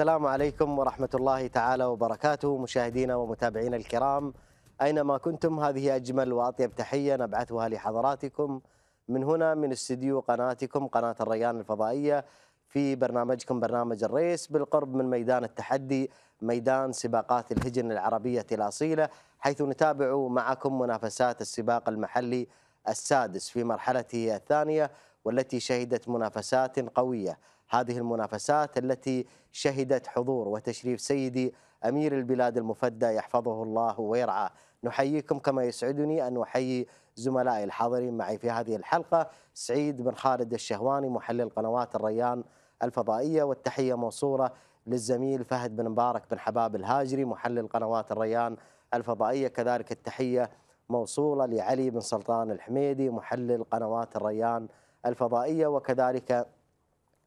السلام عليكم ورحمة الله تعالى وبركاته مشاهدينا ومتابعينا الكرام أينما كنتم هذه أجمل وأطيب تحية نبعثها لحضراتكم من هنا من استديو قناتكم قناة الريان الفضائية في برنامجكم برنامج الريس بالقرب من ميدان التحدي ميدان سباقات الهجن العربية الأصيلة حيث نتابع معكم منافسات السباق المحلي السادس في مرحلته الثانية والتي شهدت منافسات قوية هذه المنافسات التي شهدت حضور وتشريف سيدي أمير البلاد المفدى يحفظه الله ويرعاه نحييكم كما يسعدني أن أحيي زملائي الحاضرين معي في هذه الحلقة سعيد بن خالد الشهواني محلل قنوات الريان الفضائية والتحية موصولة للزميل فهد بن مبارك بن حباب الهاجري محلل قنوات الريان الفضائية كذلك التحية موصولة لعلي بن سلطان الحميدي محلل قنوات الريان الفضائية وكذلك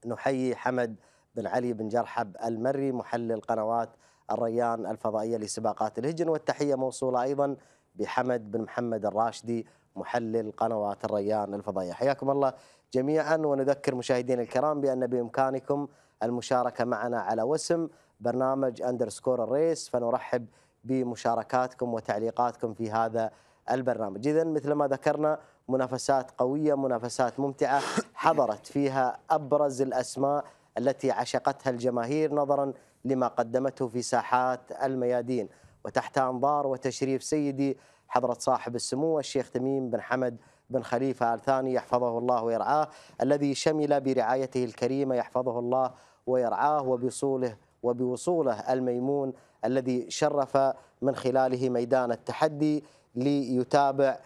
نحيي حمد بن علي بن جرحب المري محلل قنوات الريان الفضائية لسباقات الهجن والتحية موصولة أيضا بحمد بن محمد الراشدي محلل قنوات الريان الفضائية حياكم الله جميعا ونذكر مشاهدين الكرام بأن بإمكانكم المشاركة معنا على وسم برنامج أندرسكور الريس فنرحب بمشاركاتكم وتعليقاتكم في هذا البرنامج إذا مثل ما ذكرنا منافسات قوية منافسات ممتعة حضرت فيها أبرز الأسماء التي عشقتها الجماهير نظرا لما قدمته في ساحات الميادين وتحت أنظار وتشريف سيدي حضرة صاحب السمو الشيخ تميم بن حمد بن خليفة آل ثاني يحفظه الله ويرعاه الذي شمل برعايته الكريمة يحفظه الله ويرعاه وبصوله وبوصوله الميمون الذي شرف من خلاله ميدان التحدي ليتابع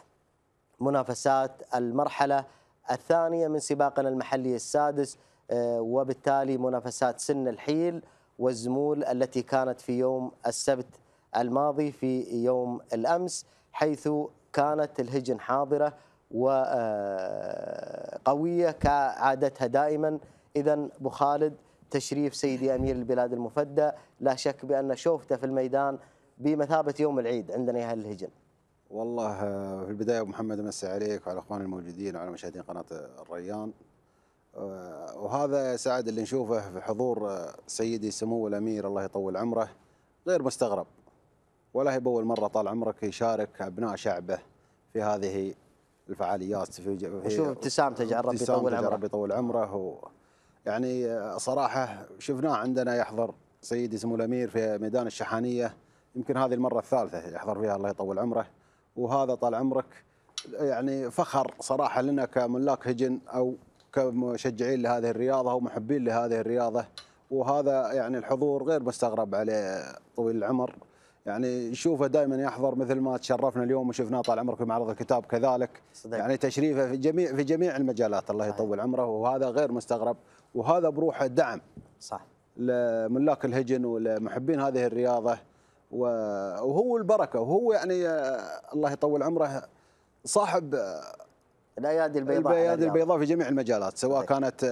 منافسات المرحلة الثانية من سباقنا المحلي السادس آه، وبالتالي منافسات سن الحيل والزمول التي كانت في يوم السبت الماضي في يوم الأمس حيث كانت الهجن حاضرة وقوية آه، كعادتها دائما إذا بخالد خالد تشريف سيدي أمير البلاد المفدى لا شك بأن شوفته في الميدان بمثابة يوم العيد عندنا يا أهل الهجن والله آه، في البدايه ابو محمد امسي عليك وعلى اخواننا الموجودين وعلى مشاهدين قناه الريان آه، وهذا سعد اللي نشوفه في حضور آه، سيدي سمو الامير الله يطول عمره غير مستغرب ولا هي باول مره طال عمرك يشارك ابناء شعبه في هذه الفعاليات في شوف ابتسامته جعل ربي يطول عمره ربي يطول عمره يعني صراحه شفناه عندنا يحضر سيدي سمو الامير في ميدان الشحانيه يمكن هذه المره الثالثه يحضر فيها الله يطول عمره وهذا طال عمرك يعني فخر صراحه لنا كملاك هجن او كمشجعين لهذه الرياضه ومحبين لهذه الرياضه وهذا يعني الحضور غير مستغرب عليه طويل العمر يعني نشوفه دائما يحضر مثل ما تشرفنا اليوم وشفناه طال عمرك في معرض الكتاب كذلك صدق. يعني تشريفه في جميع في جميع المجالات الله يطول عمره وهذا غير مستغرب وهذا بروحه دعم صح لملاك الهجن ولمحبين هذه الرياضه وهو البركه وهو يعني آه، الله يطول عمره صاحب آه، الايادي آه، البيضاء الايادي البيضاء في جميع المجالات سواء صديق. كانت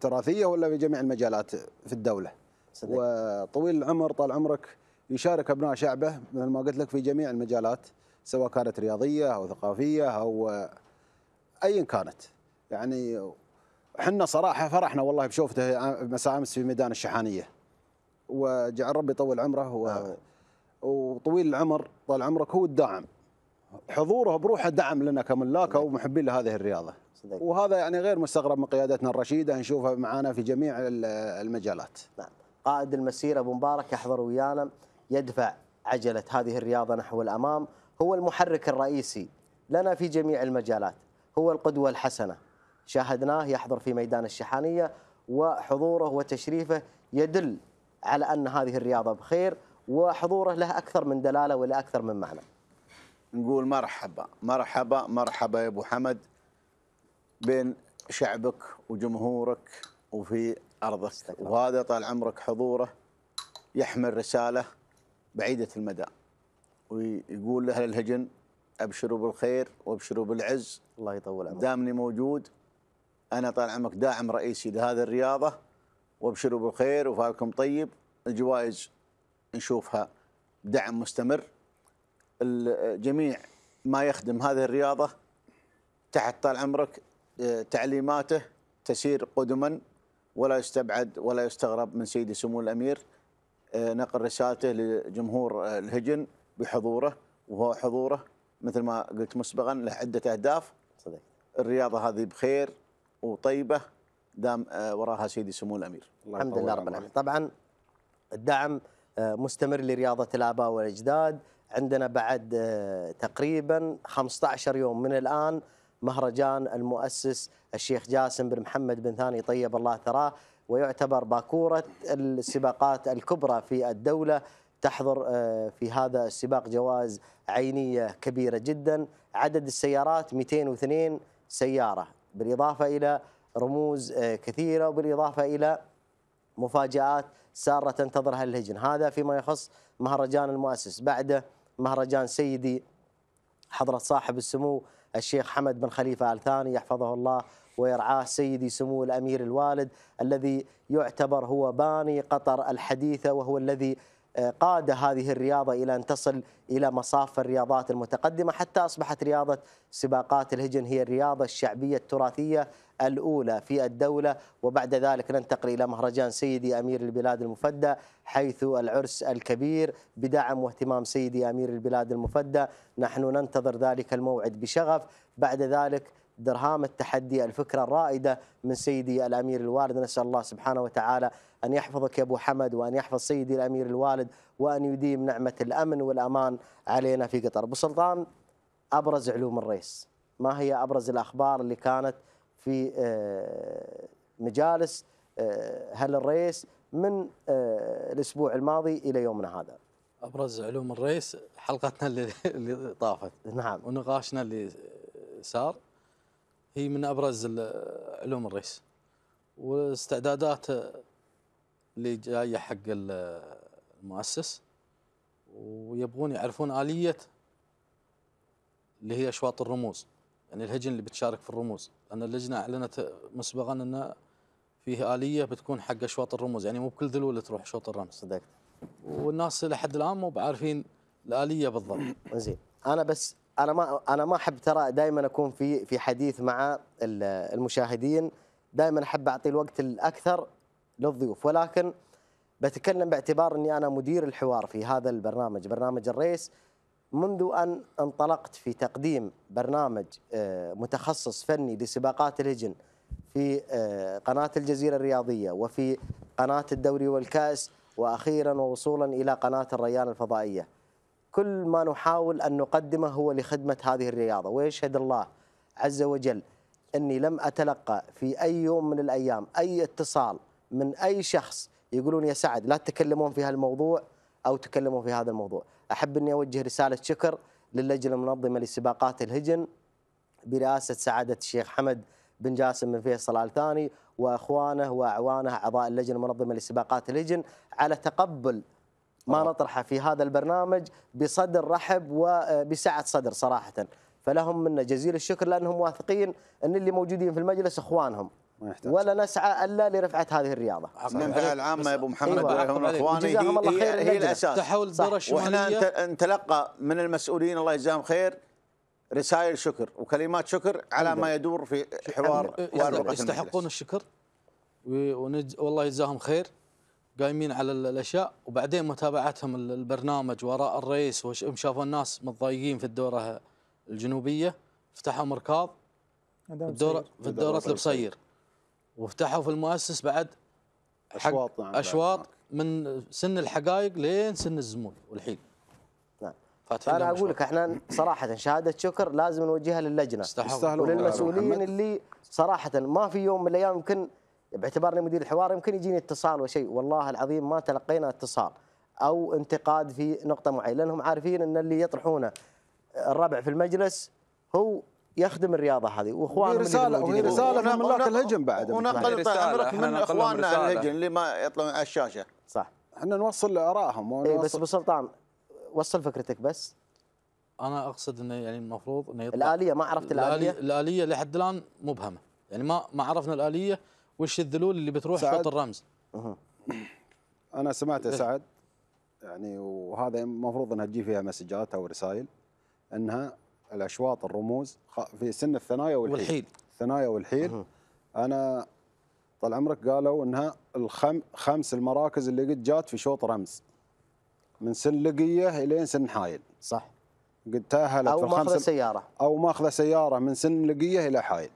تراثيه ولا في جميع المجالات في الدوله صديق. وطويل العمر طال عمرك يشارك ابناء شعبه مثل ما قلت لك في جميع المجالات سواء كانت رياضيه او ثقافيه او ايا كانت يعني احنا صراحه فرحنا والله بشوفته مساء امس في ميدان الشحانيه وجعل ربي يطول عمره و... آه. وطويل العمر طال عمرك هو الداعم حضوره بروحه دعم لنا كملاك ومحبين لهذه الرياضه صدق. وهذا يعني غير مستغرب من قيادتنا الرشيده نشوفها معانا في جميع المجالات نعم قائد المسيره ابو مبارك يحضر ويانا يدفع عجله هذه الرياضه نحو الامام هو المحرك الرئيسي لنا في جميع المجالات هو القدوه الحسنه شاهدناه يحضر في ميدان الشحانيه وحضوره وتشريفه يدل على ان هذه الرياضه بخير وحضوره له اكثر من دلاله ولا اكثر من معنى. نقول مرحبا مرحبا مرحبا يا ابو حمد بين شعبك وجمهورك وفي ارضك وهذا طال عمرك حضوره يحمل رساله بعيده المدى ويقول لاهل الهجن ابشروا بالخير وابشروا بالعز الله يطول عمرك دامني موجود انا طال عمرك داعم رئيسي لهذه الرياضه وابشروا بالخير وفالكم طيب الجوائز نشوفها دعم مستمر الجميع ما يخدم هذه الرياضة تحت طال عمرك آه، تعليماته تسير قدما ولا يستبعد ولا يستغرب من سيدي سمو الأمير آه، نقل رسالته لجمهور آه، الهجن بحضوره وهو حضوره مثل ما قلت مسبقا له عدة أهداف الرياضة هذه بخير وطيبة دام آه، وراها سيدي سمو الامير الحمد لله رب العالمين طبعا الدعم آه، مستمر لرياضه الاباء والاجداد عندنا بعد آه، تقريبا 15 يوم من الان مهرجان المؤسس الشيخ جاسم بن محمد بن ثاني طيب الله ثراه ويعتبر باكوره السباقات الكبرى في الدوله تحضر في هذا السباق جوائز عينيه كبيره جدا عدد السيارات 202 سياره بالاضافه الى رموز آه، كثيرة بالإضافة إلى مفاجآت سارة تنتظرها الهجن هذا فيما يخص مهرجان المؤسس بعده مهرجان سيدي حضرة صاحب السمو الشيخ حمد بن خليفة آل ثاني يحفظه الله ويرعاه سيدي سمو الأمير الوالد الذي يعتبر هو باني قطر الحديثة وهو الذي آه، قاد هذه الرياضة إلى أن تصل إلى مصاف الرياضات المتقدمة حتى أصبحت رياضة سباقات الهجن هي الرياضة الشعبية التراثية الأولى في الدولة وبعد ذلك ننتقل إلى مهرجان سيدي أمير البلاد المفدى حيث العرس الكبير بدعم واهتمام سيدي أمير البلاد المفدى نحن ننتظر ذلك الموعد بشغف بعد ذلك درهام التحدي الفكرة الرائدة من سيدي الأمير الوالد نسأل الله سبحانه وتعالى أن يحفظك يا أبو حمد وأن يحفظ سيدي الأمير الوالد وأن يديم نعمة الأمن والأمان علينا في قطر أبو سلطان أبرز علوم الريس ما هي أبرز الأخبار اللي كانت في آه، مجالس آه، هل الريس من آه، الأسبوع الماضي إلى يومنا هذا أبرز علوم الريس حلقتنا اللي طافت نعم ونقاشنا اللي صار هي من ابرز علوم الريس والاستعدادات اللي جايه حق المؤسس ويبغون يعرفون اليه اللي هي اشواط الرموز يعني الهجن اللي بتشارك في الرموز لان اللجنه اعلنت مسبقا ان فيه اليه بتكون حق اشواط الرموز يعني مو بكل ذلول تروح اشواط الرمز صدقت والناس لحد الان مو بعارفين الاليه بالضبط زين انا بس انا ما انا ما احب ترى دائما اكون في في حديث مع المشاهدين دائما احب اعطي الوقت الاكثر للضيوف ولكن بتكلم باعتبار اني انا مدير الحوار في هذا البرنامج برنامج الريس منذ ان انطلقت في تقديم برنامج آه، متخصص فني لسباقات الهجن في آه، قناه الجزيره الرياضيه وفي قناه الدوري والكاس واخيرا ووصولا الى قناه الريان الفضائيه كل ما نحاول أن نقدمه هو لخدمة هذه الرياضة ويشهد الله عز وجل أني لم أتلقى في أي يوم من الأيام أي اتصال من أي شخص يقولون يا سعد لا تتكلمون في هالموضوع أو تكلموا في هذا الموضوع أحب أني أوجه رسالة شكر للجنة المنظمة لسباقات الهجن برئاسة سعادة الشيخ حمد بن جاسم بن فيصل آل ثاني واخوانه واعوانه اعضاء اللجنه المنظمه لسباقات الهجن على تقبل ما نطرحه في هذا البرنامج بصدر رحب وبسعه آه، صدر صراحه فلهم منا جزيل الشكر لانهم واثقين ان اللي موجودين في المجلس اخوانهم ولا نسعى الا لرفعه هذه الرياضه. المنفعه العامه يا ابو محمد هم إيوه. اخواني هي, هي, هي الاساس تحول الذره واحنا نتلقى من المسؤولين الله يجزاهم خير رسائل شكر وكلمات شكر على ما يدور في حوار يستحقون الشكر والله يجزاهم خير قايمين على الاشياء وبعدين متابعتهم البرنامج وراء الرئيس وهم شافوا الناس متضايقين في الدوره الجنوبيه فتحوا مركاض الدوره في الدوره القصير وفتحوا في المؤسس بعد اشواط نعم اشواط من سن الحقائق لين سن الزمول والحين نعم. انا اقول لك احنا صراحه شهاده شكر لازم نوجهها للجنه وللمسؤولين اللي صراحه ما في يوم من الايام يمكن باعتبارني مدير الحوار يمكن يجيني اتصال وشيء والله العظيم ما تلقينا اتصال او انتقاد في نقطه معينه لانهم عارفين ان اللي يطرحونه الربع في المجلس هو يخدم الرياضه هذه واخوانهم رساله وهي رساله من ملاك الهجم بعد ونقل امرك من اخواننا على اللي ما يطلعون على الشاشه صح احنا نوصل ارائهم اي بس ابو سلطان وصل فكرتك بس انا اقصد انه يعني المفروض انه الاليه ما عرفت الاليه الاليه لحد الان مبهمه يعني ما ما عرفنا الاليه وش الذلول اللي بتروح شوط الرمز؟ أه. انا سمعت يا إيه. سعد يعني وهذا المفروض انها تجي فيها مسجات او رسائل انها الاشواط الرموز في سن الثنايا والحيل, والحيل. الثنايا والحيل أه. انا طال عمرك قالوا انها الخم خمس المراكز اللي قد جات في شوط رمز من سن لقيه الين سن حايل صح قد تاهلت او ماخذه سياره او ماخذه سياره من سن لقيه الى حايل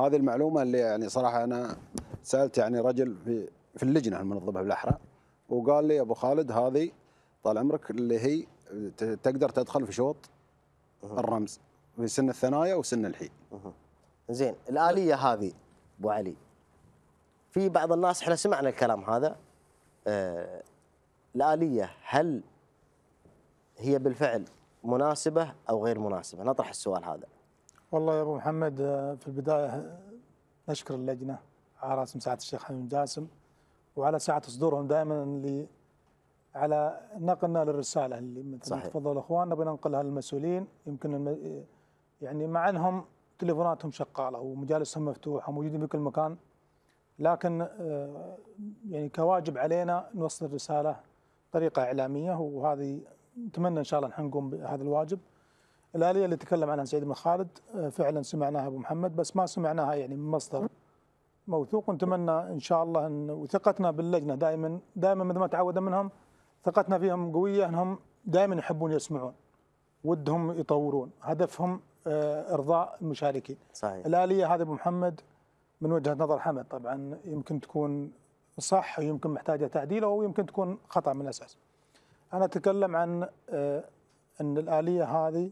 هذه المعلومه اللي يعني صراحه انا سالت يعني رجل في في اللجنه المنظمه بالاحرى وقال لي ابو خالد هذه طال عمرك اللي هي تقدر تدخل في شوط الرمز في سن الثنايا وسن الحين. زين الاليه هذه ابو علي في بعض الناس احنا سمعنا الكلام هذا آه الاليه هل هي بالفعل مناسبه او غير مناسبه؟ نطرح السؤال هذا. والله يا ابو محمد آه، في البدايه آه، نشكر اللجنه على راس سعاده الشيخ حميد جاسم وعلى سعه صدورهم دائما اللي على نقلنا للرساله اللي مثل تفضل تفضل اخواننا بننقلها للمسؤولين يمكن الم... آه، يعني مع انهم تليفوناتهم شغاله ومجالسهم مفتوحه وموجودين بكل مكان لكن يعني كواجب علينا نوصل الرساله بطريقه اعلاميه وهذه نتمنى ان شاء الله نحن نقوم بهذا الواجب الآلية اللي تكلم عنها سعيد بن خالد آه، فعلا سمعناها أبو محمد بس ما سمعناها يعني من مصدر موثوق ونتمنى إن شاء الله أن وثقتنا باللجنة دائما دائما مثل ما تعودنا منهم ثقتنا فيهم قوية أنهم دائما يحبون يسمعون ودهم يطورون هدفهم آه، إرضاء المشاركين صحيح. الآلية هذا أبو محمد من وجهة نظر حمد طبعا يمكن تكون صح ويمكن محتاجة تعديل أو يمكن تكون خطأ من الأساس أنا أتكلم عن آه، أن الآلية هذه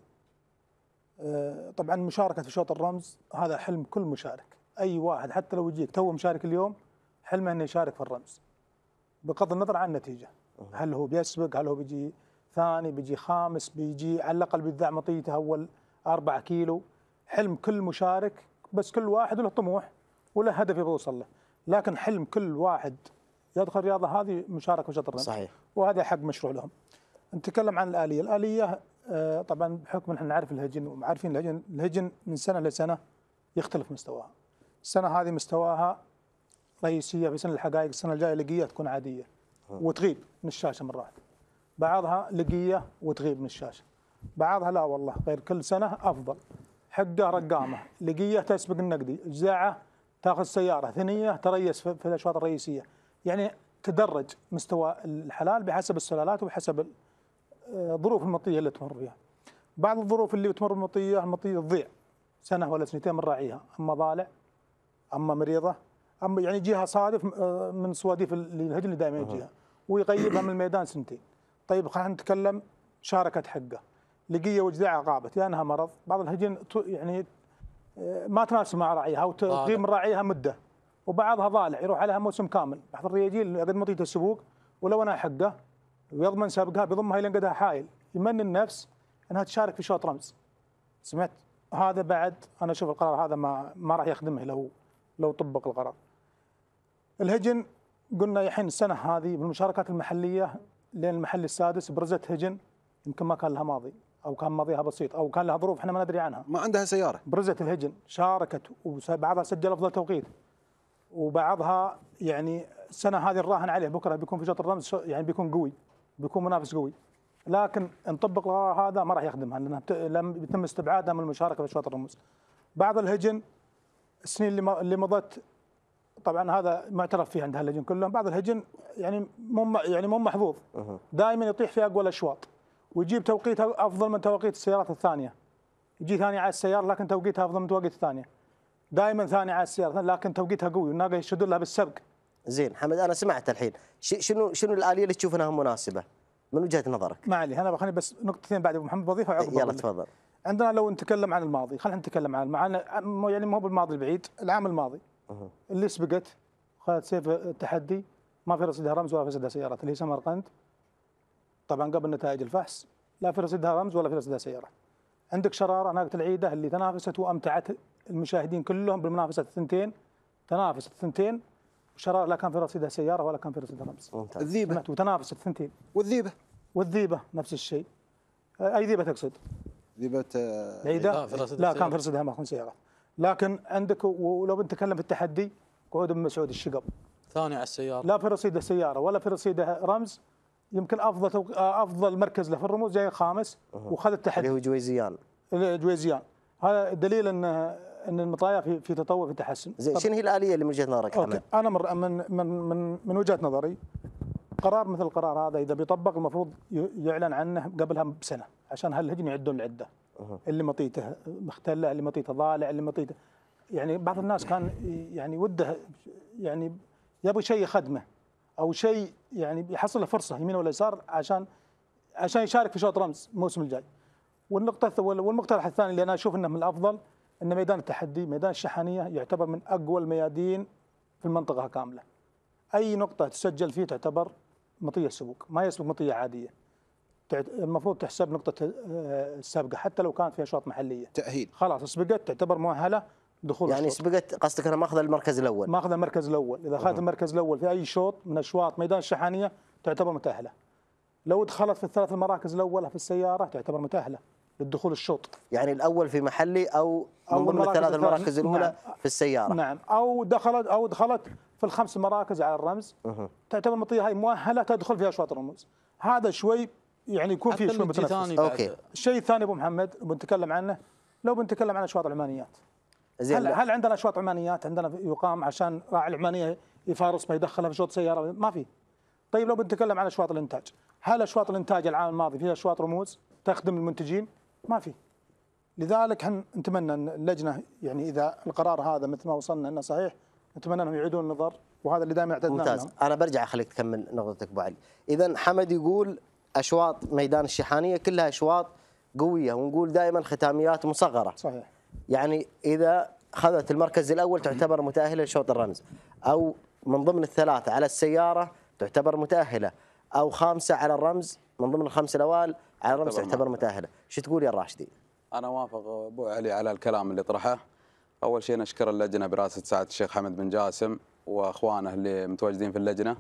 آه، طبعا مشاركه في شوط الرمز هذا حلم كل مشارك اي واحد حتى لو يجيك تو مشارك اليوم حلمه انه يشارك في الرمز بغض النظر عن النتيجه هل هو بيسبق هل هو بيجي ثاني بيجي خامس بيجي على الاقل بيذع مطيته اول أربعة كيلو حلم كل مشارك بس كل واحد له طموح وله هدف يبغى يوصل له لكن حلم كل واحد يدخل الرياضه هذه مشاركه في الرمز صحيح وهذا حق مشروع لهم نتكلم عن الاليه الاليه آه، طبعا بحكم احنا نعرف الهجن وعارفين الهجن الهجن من سنه لسنه يختلف مستواها السنه هذه مستواها رئيسيه في سن الحقائق السنه الجايه لقيه تكون عاديه آه. وتغيب من الشاشه مرات بعضها لقيه وتغيب من الشاشه بعضها لا والله غير كل سنه افضل حقه رقامه لقيه تسبق النقدي جزاعه تاخذ سياره ثنيه تريس في الاشواط الرئيسيه يعني تدرج مستوى الحلال بحسب السلالات وبحسب ظروف المطيه اللي تمر بها بعض الظروف اللي تمر المطيه المطيه تضيع سنه ولا سنتين من راعيها اما ضالع اما مريضه اما يعني يجيها صادف آه، من صواديف الهجن اللي دائما يجيها ويغيبها من الميدان سنتين طيب خلينا نتكلم شاركت حقه لقيه وجذعها غابت انها مرض بعض الهجن يعني آه، ما تناسب مع راعيها وتقيم من راعيها مده وبعضها ضالع يروح عليها موسم كامل بعض الرياجيل قد مطيته السبوق ولو انا حقه ويضمن سابقها بيضمها الى انقدها حائل يمني النفس انها تشارك في شوط رمز سمعت هذا بعد انا اشوف القرار هذا ما ما راح يخدمه لو لو طبق القرار الهجن قلنا الحين السنه هذه بالمشاركات المحليه لين المحل السادس برزت هجن يمكن ما كان لها ماضي او كان ماضيها بسيط او كان لها ظروف احنا ما ندري عنها ما عندها سياره برزت الهجن شاركت وبعضها سجل افضل توقيت وبعضها يعني السنه هذه نراهن عليه بكره بيكون في شوط الرمز يعني بيكون قوي بيكون منافس قوي لكن نطبق القرار هذا ما راح يخدمها لانه لم يتم استبعادها من المشاركه في اشواط الرموز. بعض الهجن السنين اللي مضت طبعا هذا معترف فيه عند هاللجين كلهم بعض الهجن يعني مو يعني مو محظوظ دائما يطيح في اقوى الاشواط ويجيب توقيت افضل من توقيت السيارات الثانيه يجي ثاني على السياره لكن توقيتها افضل من توقيت الثانيه دائما ثاني على السياره لكن توقيتها قوي والناقه يشد لها بالسبق زين حمد انا سمعت الحين شنو شنو الاليه اللي تشوف انها مناسبه من وجهه نظرك؟ ما عليه انا خليني بس نقطتين بعد ابو محمد بضيفها وعقب يلا تفضل عندنا لو نتكلم عن الماضي خلينا نتكلم عن معنا يعني مو بالماضي البعيد العام الماضي أه. اللي سبقت خالد سيف التحدي ما في رصيدها رمز ولا في رصيدها سيارات اللي هي سمرقند طبعا قبل نتائج الفحص لا في رصيدها رمز ولا في رصيدها سيارات عندك شراره ناقه العيده اللي تنافست وامتعت المشاهدين كلهم بالمنافسه الثنتين تنافست الثنتين شرار لا كان في رصيده سياره ولا كان في رصيده رمز ممتاز الذيبه وتنافس الثنتين والذيبه والذيبه نفس الشيء اي ذيبه تقصد؟ ذيبه عيده آه، لا كان في رصيدها ماخذ سياره لكن عندك ولو بنتكلم في التحدي قعود ام مسعود الشقب ثاني على السياره لا في رصيده سياره ولا في رصيده رمز يمكن افضل آه، افضل مركز له في الرموز جاي خامس وخذ التحدي اللي هو جويزيان جويزيان هذا دليل انه ان المطايا في في تطور في تحسن زين شنو هي الاليه اللي من وجهه نظرك أوكي. انا من من من من وجهه نظري قرار مثل القرار هذا اذا بيطبق المفروض يعلن عنه قبلها بسنه عشان هالهجن يعدون العده اللي مطيته مختله اللي مطيته ضالع اللي مطيته يعني بعض الناس كان يعني وده يعني يبغى شيء يخدمه او شيء يعني يحصل له فرصه يمين ولا يسار عشان عشان يشارك في شوط رمز الموسم الجاي والنقطه والمقترح الثاني اللي انا اشوف انه من الافضل ان ميدان التحدي ميدان الشحنيه يعتبر من اقوى الميادين في المنطقه كامله اي نقطه تسجل فيه تعتبر مطيه سبوق ما يسبق مطيه عاديه المفروض تحسب نقطة آه، السابقة حتى لو كانت في أشواط محلية تأهيل خلاص سبقت تعتبر مؤهلة دخول يعني الشوط. سبقت قصدك أنا ماخذ المركز الأول ماخذ المركز الأول إذا أخذت المركز الأول في أي شوط من أشواط ميدان الشحانية تعتبر متأهلة لو دخلت في الثلاث المراكز الأولى في السيارة تعتبر متأهلة للدخول الشوط يعني الاول في محلي او من ضمن الثلاث المراكز الاولى نعم في السياره نعم او دخلت او دخلت في الخمس مراكز على الرمز أه. تعتبر المطيه هاي مؤهله تدخل في اشواط الرموز هذا شوي يعني يكون في شوي متنفس اوكي الشيء الثاني ابو محمد بنتكلم عنه لو بنتكلم عن اشواط العمانيات زين هل, هل عندنا اشواط عمانيات عندنا يقام عشان راعي العمانيه يفارس ما يدخلها في شوط سياره ما في طيب لو بنتكلم عن اشواط الانتاج هل اشواط الانتاج العام الماضي فيها اشواط رموز تخدم المنتجين ما في لذلك احنا نتمنى ان اللجنه يعني اذا القرار هذا مثل ما وصلنا انه صحيح نتمنى انهم يعيدون النظر وهذا اللي دائما اعتدنا ممتاز منهم. انا برجع اخليك تكمل نقطتك ابو علي اذا حمد يقول اشواط ميدان الشحانيه كلها اشواط قويه ونقول دائما ختاميات مصغره صحيح يعني اذا اخذت المركز الاول تعتبر متاهله لشوط الرمز او من ضمن الثلاثه على السياره تعتبر متاهله او خامسه على الرمز من ضمن الخمس الاوائل على رمس يعتبر متاهله شو تقول يا راشدي انا وافق ابو علي على الكلام اللي طرحه اول شيء نشكر اللجنه برئاسه سعاده الشيخ حمد بن جاسم واخوانه اللي متواجدين في اللجنه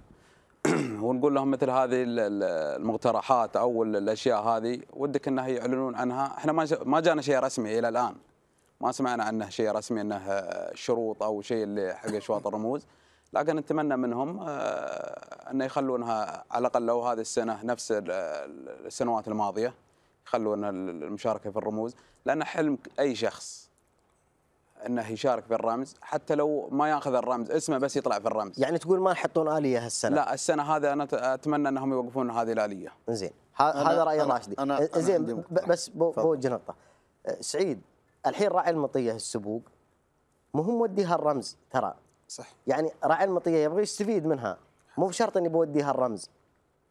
ونقول لهم مثل هذه المقترحات او الاشياء هذه ودك انها يعلنون عنها احنا ما ما جانا شيء رسمي الى الان ما سمعنا عنه شيء رسمي انه شروط او شيء اللي حق اشواط الرموز لكن نتمنى منهم آه، أن يخلونها على الأقل لو هذه السنة نفس السنوات الماضية يخلون المشاركة في الرموز لأن حلم أي شخص انه يشارك في الرمز حتى لو ما ياخذ الرمز اسمه بس يطلع في الرمز يعني تقول ما يحطون اليه هالسنه لا السنه هذا انا اتمنى انهم يوقفون هذه الاليه زين هذا راي راشدي أنا زين بس بوجه نقطه آه، سعيد الحين راعي المطيه السبوق مو هو موديها الرمز ترى صح يعني راعي المطيه يبغى يستفيد منها مو بشرط اني بوديها الرمز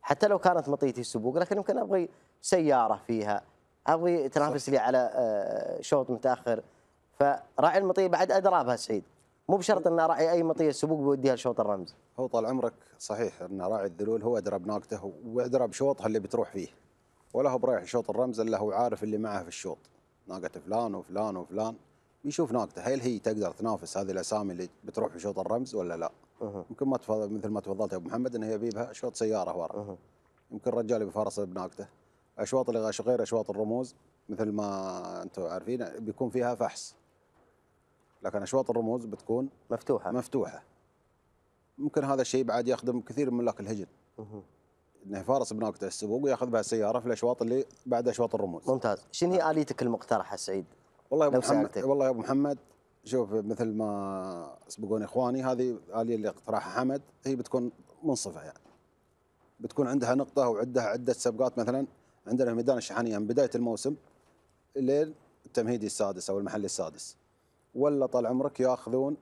حتى لو كانت مطيتي السبوق لكن يمكن ابغي سياره فيها ابغي تنافس لي على آه، شوط متاخر فراعي المطيه بعد ادرى بها سعيد مو بشرط ان راعي اي مطيه السبوق بيوديها لشوط الرمز هو طال عمرك صحيح ان راعي الذلول هو ادرى بناقته وادرى بشوطها اللي بتروح فيه ولا هو برايح شوط الرمز الا هو عارف اللي معه في الشوط ناقه فلان وفلان وفلان يشوف ناقده هل هي تقدر تنافس هذه الاسامي اللي بتروح في شوط الرمز ولا لا؟ يمكن ما تفضل مثل ما تفضلت يا ابو محمد انه يبيبها شوط سياره ورا يمكن الرجال يفارس بناقته اشواط اللي غير اشواط الرموز مثل ما انتم عارفين بيكون فيها فحص لكن اشواط الرموز بتكون مفتوحه مفتوحه ممكن هذا الشيء بعد يخدم كثير من ملاك الهجن انه يفارس بناقته السبوق وياخذ بها السياره في الاشواط اللي بعد اشواط الرموز ممتاز شنو هي اليتك المقترحه سعيد والله يا ابو محمد والله يا ابو محمد شوف مثل ما سبقوني اخواني هذه الاليه اللي اقترحها حمد هي بتكون منصفه يعني بتكون عندها نقطه وعندها عده سبقات مثلا عندنا في ميدان الشحنيه من بدايه الموسم لين التمهيدي السادس او المحلي السادس ولا طال عمرك ياخذون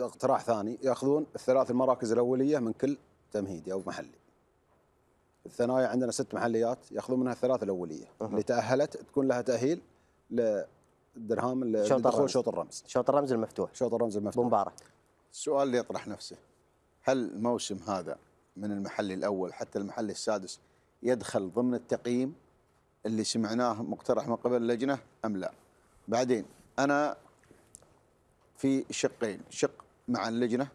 اقتراح ثاني ياخذون الثلاث المراكز الاوليه من كل تمهيدي او محلي الثنايا عندنا ست محليات ياخذون منها الثلاث الاوليه أه. اللي تاهلت تكون لها تاهيل الدرهام شوط الرمز شوط الرمز شوط الرمز المفتوح شوط الرمز المفتوح مبارك السؤال اللي يطرح نفسه هل الموسم هذا من المحلي الاول حتى المحلي السادس يدخل ضمن التقييم اللي سمعناه مقترح من قبل اللجنه ام لا؟ بعدين انا في شقين، شق مع اللجنه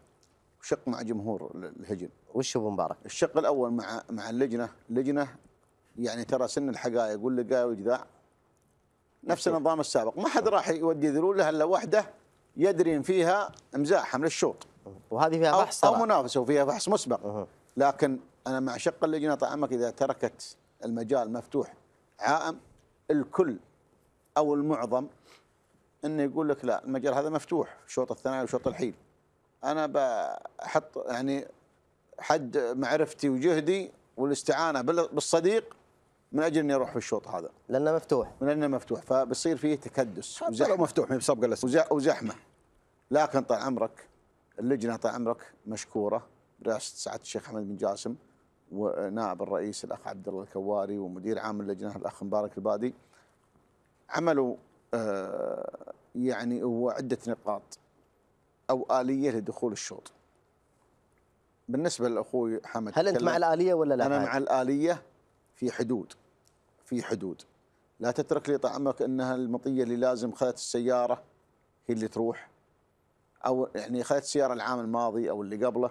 وشق مع جمهور الهجن. وش ابو مبارك؟ الشق الاول مع مع اللجنه، لجنه يعني ترى سن الحقائق واللقاء والجذاع نفس النظام السابق ما حد راح يودي ذلوله الا وحده يدري فيها مزاحه من الشوط وهذه فيها بحث او, أو منافسه وفيها بحث مسبق لكن انا مع شق اللجنه طعمك اذا تركت المجال مفتوح عائم الكل او المعظم انه يقول لك لا المجال هذا مفتوح شوط الثنائي وشوط الحيل انا بحط يعني حد معرفتي وجهدي والاستعانه بالصديق من اجل اني اروح في الشوط هذا لانه مفتوح لانه مفتوح فبصير فيه تكدس وزحمه مفتوح ما بسبق وزحمه لكن طال عمرك اللجنه طال عمرك مشكوره برئاسه سعاده الشيخ حمد بن جاسم ونائب الرئيس الاخ عبد الله الكواري ومدير عام اللجنه الاخ مبارك البادي عملوا آه يعني وعده نقاط او اليه لدخول الشوط بالنسبه لاخوي حمد هل انت مع الاليه ولا لا؟ انا مع الاليه في حدود في حدود لا تترك لي طعمك انها المطيه اللي لازم خذت السياره هي اللي تروح او يعني خذت السياره العام الماضي او اللي قبله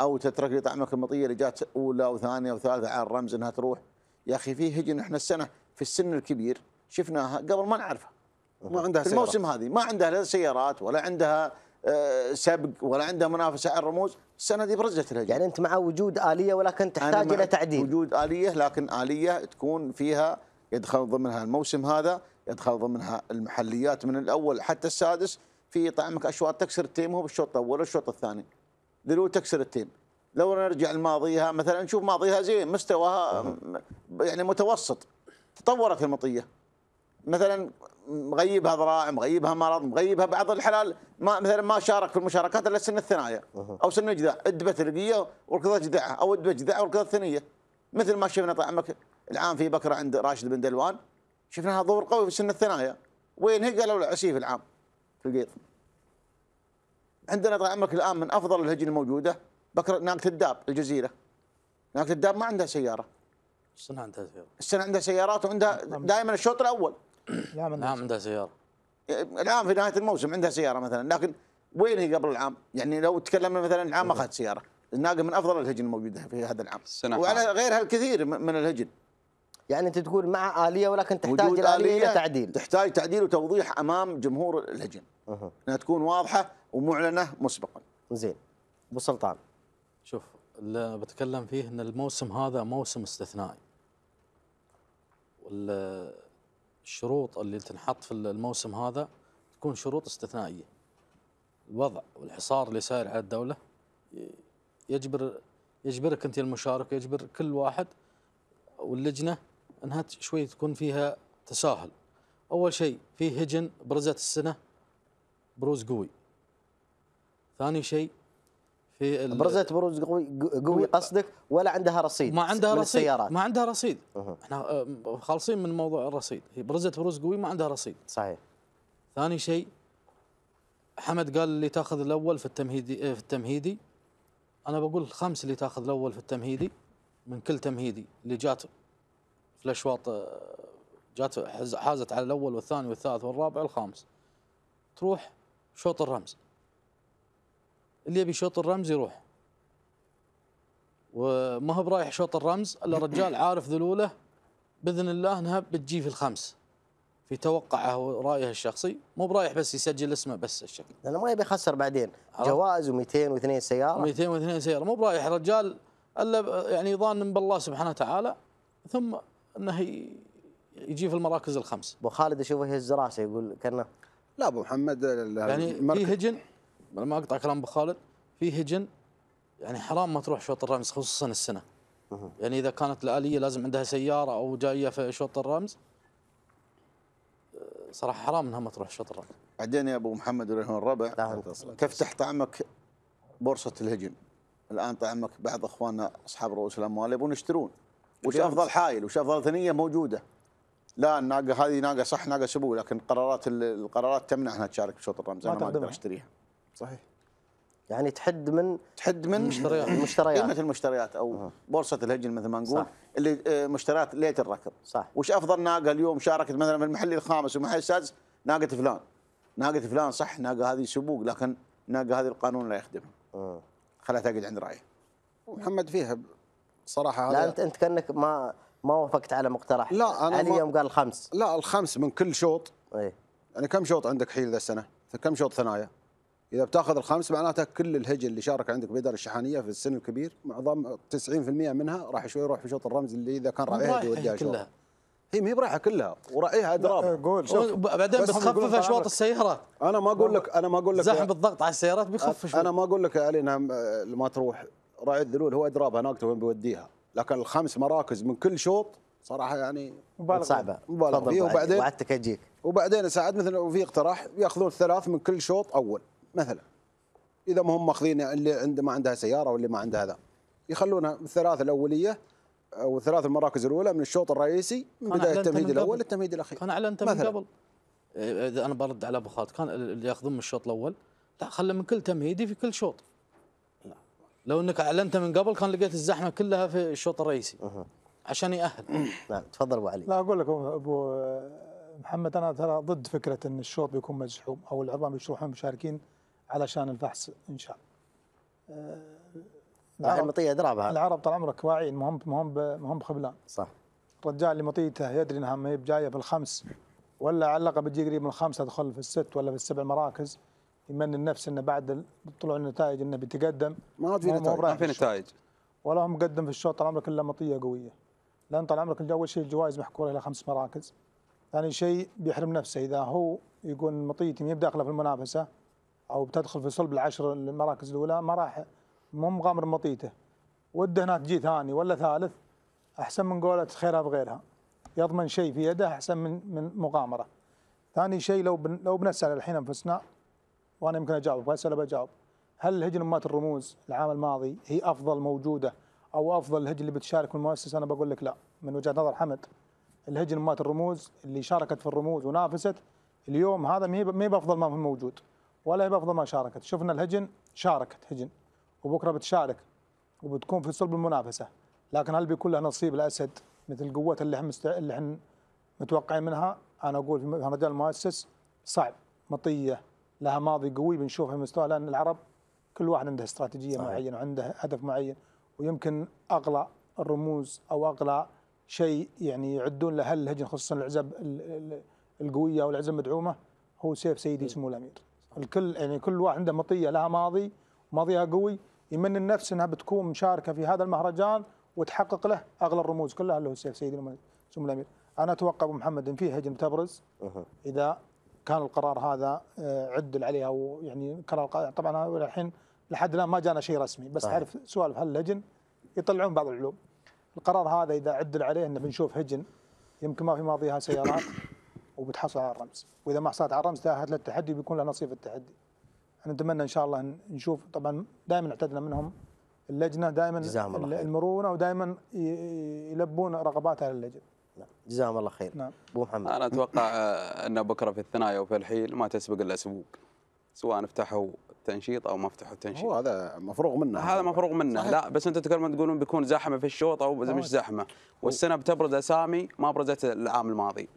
او تترك لي طعمك المطيه اللي جات اولى وثانيه وثالثه على الرمز انها تروح يا اخي في هجن احنا السنه في السن الكبير شفناها قبل ما نعرفها ما عندها في الموسم هذه ما عندها لا سيارات ولا عندها سبق ولا عنده منافسه على الرموز السنه دي برزت الهجوم يعني انت مع وجود اليه ولكن تحتاج الى تعديل وجود اليه لكن اليه تكون فيها يدخل ضمنها الموسم هذا يدخل ضمنها المحليات من الاول حتى السادس في طعمك اشواط تكسر التيم هو بالشوط الاول والشوط الثاني دلو تكسر التيم لو نرجع لماضيها مثلا نشوف ماضيها زين مستواها يعني متوسط تطورت المطيه مثلا مغيبها ضرائب مغيبها مرض مغيبها بعض الحلال ما مثلا ما شارك في المشاركات الا سن الثنايا او سن الجذاع ادبت رقيه وركضت جذعها او ادبت جذعها وركضت ثنيه مثل ما شفنا طعمك العام في بكره عند راشد بن دلوان شفناها ظهور قوي في سن الثنايا وين هي قالوا عسيف العام في القيط عندنا طعمك الان من افضل الهجن الموجوده بكره ناقه الداب الجزيره ناقه الداب ما عندها سياره السنه عندها سياره السنه عندها سيارات وعندها نعم. دائما الشوط الاول لا عندها نعم عندها سياره إيه، الان في نهايه الموسم عندها سياره مثلا لكن وين هي قبل العام؟ يعني لو تكلمنا مثلا العام ما اخذت سياره الناقه من افضل الهجن الموجوده في هذا العام وعلى غيرها الكثير من الهجن يعني انت تقول مع اليه ولكن تحتاج آلية الى تعديل تحتاج تعديل وتوضيح امام جمهور الهجن انها تكون واضحه ومعلنه مسبقا زين ابو سلطان شوف اللي بتكلم فيه ان الموسم هذا موسم استثنائي الشروط اللي تنحط في الموسم هذا تكون شروط استثنائيه الوضع والحصار اللي ساير على الدوله يجبر يجبرك انت المشاركه يجبر كل واحد واللجنه انها شوي تكون فيها تساهل اول شيء في هجن برزت السنه بروز قوي ثاني شيء في برزت بروز قوي قوي قصدك ولا عندها رصيد ما عندها من رصيد السيارات. ما عندها رصيد احنا آه، خالصين من موضوع الرصيد هي برزت بروز قوي ما عندها رصيد صحيح ثاني شيء حمد قال اللي تاخذ الاول في التمهيدي آه، في التمهيدي انا بقول الخمس اللي تاخذ الاول في التمهيدي من كل تمهيدي اللي جات في الاشواط آه، جات حازت على الاول والثاني والثالث والرابع والخامس تروح شوط الرمز اللي يبي شوط الرمز يروح وما هو برايح شوط الرمز الا الرجال عارف ذلوله باذن الله انها بتجي في الخمس في توقعه ورايه الشخصي مو برايح بس يسجل اسمه بس الشكل لانه ما يبي يخسر بعدين جوائز و202 سياره 202 سياره مو برايح رجال الا يعني ظان بالله سبحانه وتعالى ثم انه يجي في المراكز الخمس ابو خالد اشوفه يهز راسه يقول كانه لا ابو محمد يعني في هجن لما اقطع كلام بخالد في هجن يعني حرام ما تروح شوط الرمز خصوصا السنه يعني اذا كانت الاليه لازم عندها سياره او جايه في شوط الرمز صراحه حرام انها ما تروح شوط الرمز بعدين يا ابو محمد الربع تفتح طعمك بورصه الهجن الان طعمك بعض اخواننا اصحاب رؤوس الاموال يبون يشترون وش افضل حائل وش افضل ثنيه موجوده لا الناقه هذه ناقه صح ناقه سبو لكن قرارات القرارات تمنع انها تشارك في شوط الرمز انا ما اقدر اشتريها صحيح يعني تحد من تحد من المشتريات, المشتريات. قيمه المشتريات او أه. بورصه الهجن مثل ما نقول صح. اللي آه، مشتريات ليت الركض صح وش افضل ناقه اليوم شاركت مثلا في المحل الخامس والمحل السادس ناقه فلان ناقه فلان صح ناقه هذه سبوق لكن ناقه هذه القانون لا يخدمها أه. تقعد عند رايي ومحمد فيها صراحه لا انت انت كانك ما ما وافقت على مقترح لا انا علي يوم قال الخمس لا الخمس من كل شوط اي يعني كم شوط عندك حيل ذا السنه؟ كم شوط ثنايا؟ اذا بتاخذ الخامس معناتها كل الهجن اللي شارك عندك بيدر الشحانيه في السن الكبير معظم 90% منها راح شوي يروح في شوط الرمز اللي اذا كان راعيها يوديها شوط هي ما هي برايحه كلها ورايها اضراب قول بعدين بتخفف اشواط السيارات انا ما اقول لك انا ما اقول لك زحمه الضغط على السيارات بيخفف شوي انا ما اقول لك علي انها آه، ما تروح راعي الذلول هو اضرابها هناك وين بيوديها لكن الخمس مراكز من كل شوط صراحه يعني مبالغ صعبه مبالغ فيه وبعدين وعدتك اجيك وبعدين ساعات مثلا وفي اقتراح ياخذون ثلاث من كل شوط اول مثلا اذا ما هم ماخذين اللي عنده ما عندها سياره واللي ما عنده هذا يخلونها الثلاثه الاوليه او الثلاث المراكز الاولى من الشوط الرئيسي من بدايه التمهيد الاول للتمهيد الاخير كان اعلنت من قبل إيه، اذا انا برد على ابو خالد كان اللي ياخذون من الشوط الاول لا خله من كل تمهيدي في كل شوط لو انك اعلنت من قبل كان لقيت الزحمه كلها في الشوط الرئيسي عشان يأهل نعم تفضل ابو علي لا اقول لك ابو آه، محمد انا ترى ضد فكره ان الشوط بيكون مزحوم او العظام يشوحون مشاركين علشان الفحص الله. آه، العرب مطيه درابها العرب طال عمرك واعيين ما هم ما هم ما هم بخبلان صح الرجال اللي مطيته يدري انها ما هي بجايه بالخمس ولا على الاقل بتجي قريب من الخمسه تدخل في الست ولا في السبع مراكز يمن النفس انه بعد طلوع النتائج انه بيتقدم ما في نتائج ما في نتائج ولا هم مقدم في الشوط طال عمرك الا مطيه قويه لان طال عمرك اول شيء الجوائز محكوره الى خمس مراكز ثاني شيء بيحرم نفسه اذا هو يقول مطيتي ما هي بداخله في المنافسه او بتدخل في صلب العشر المراكز الاولى ما راح مو مغامر مطيته وده هناك جي ثاني ولا ثالث احسن من قولة خيرها بغيرها يضمن شيء في يده احسن من من مغامره ثاني شيء لو بن لو بنسال الحين انفسنا وانا يمكن اجاوب بسال بجاوب هل الهجن امات الرموز العام الماضي هي افضل موجوده او افضل الهجن اللي بتشارك المؤسسه انا بقول لك لا من وجهه نظر حمد الهجن امات الرموز اللي شاركت في الرموز ونافست اليوم هذا ما هي بافضل ما هو موجود ولا يبقى ما شاركت شفنا الهجن شاركت هجن وبكره بتشارك وبتكون في صلب المنافسه لكن هل بيكون لها نصيب الاسد مثل قوتها اللي احنا اللي احنا متوقعين منها انا اقول في مهرجان المؤسس صعب مطيه لها ماضي قوي بنشوفها في مستوى لان العرب كل واحد عنده استراتيجيه معينه وعنده هدف معين ويمكن اغلى الرموز او اغلى شيء يعني يعدون له الهجن خصوصا العزب القويه والاحزاب المدعومه هو سيف سيدي إيه. سمو الامير الكل يعني كل واحد عنده مطيه لها ماضي ماضيها قوي يمن النفس انها بتكون مشاركه في هذا المهرجان وتحقق له اغلى الرموز كلها اللي هو السيف سيدي سمو الامير انا اتوقع ابو محمد ان فيه هجم تبرز اذا كان القرار هذا آه، عدل عليها ويعني قرار طبعا الحين لحد الان ما جانا شيء رسمي بس اعرف سؤال سوالف هاللجن يطلعون بعض العلوم القرار هذا اذا عدل عليه انه بنشوف هجن يمكن ما في ماضيها سيارات وبتحصل على الرمز واذا ما حصلت على الرمز تاهلت للتحدي بيكون لها نصيب في التحدي انا اتمنى ان شاء الله نشوف طبعا دائما اعتدنا منهم اللجنه دائما المرونه ودائما يلبون رغبات اهل اللجنه نعم. جزاهم الله خير نعم. ابو محمد انا اتوقع آه، ان بكره في الثنايا وفي الحيل ما تسبق الا سبوق سواء فتحوا التنشيط او ما فتحوا التنشيط هو هذا مفروغ منه هذا مفروغ منه صحيح. لا بس انت تتكلم تقولون بيكون زحمه في الشوط او مش زحمه والسنه بتبرز اسامي ما برزت العام الماضي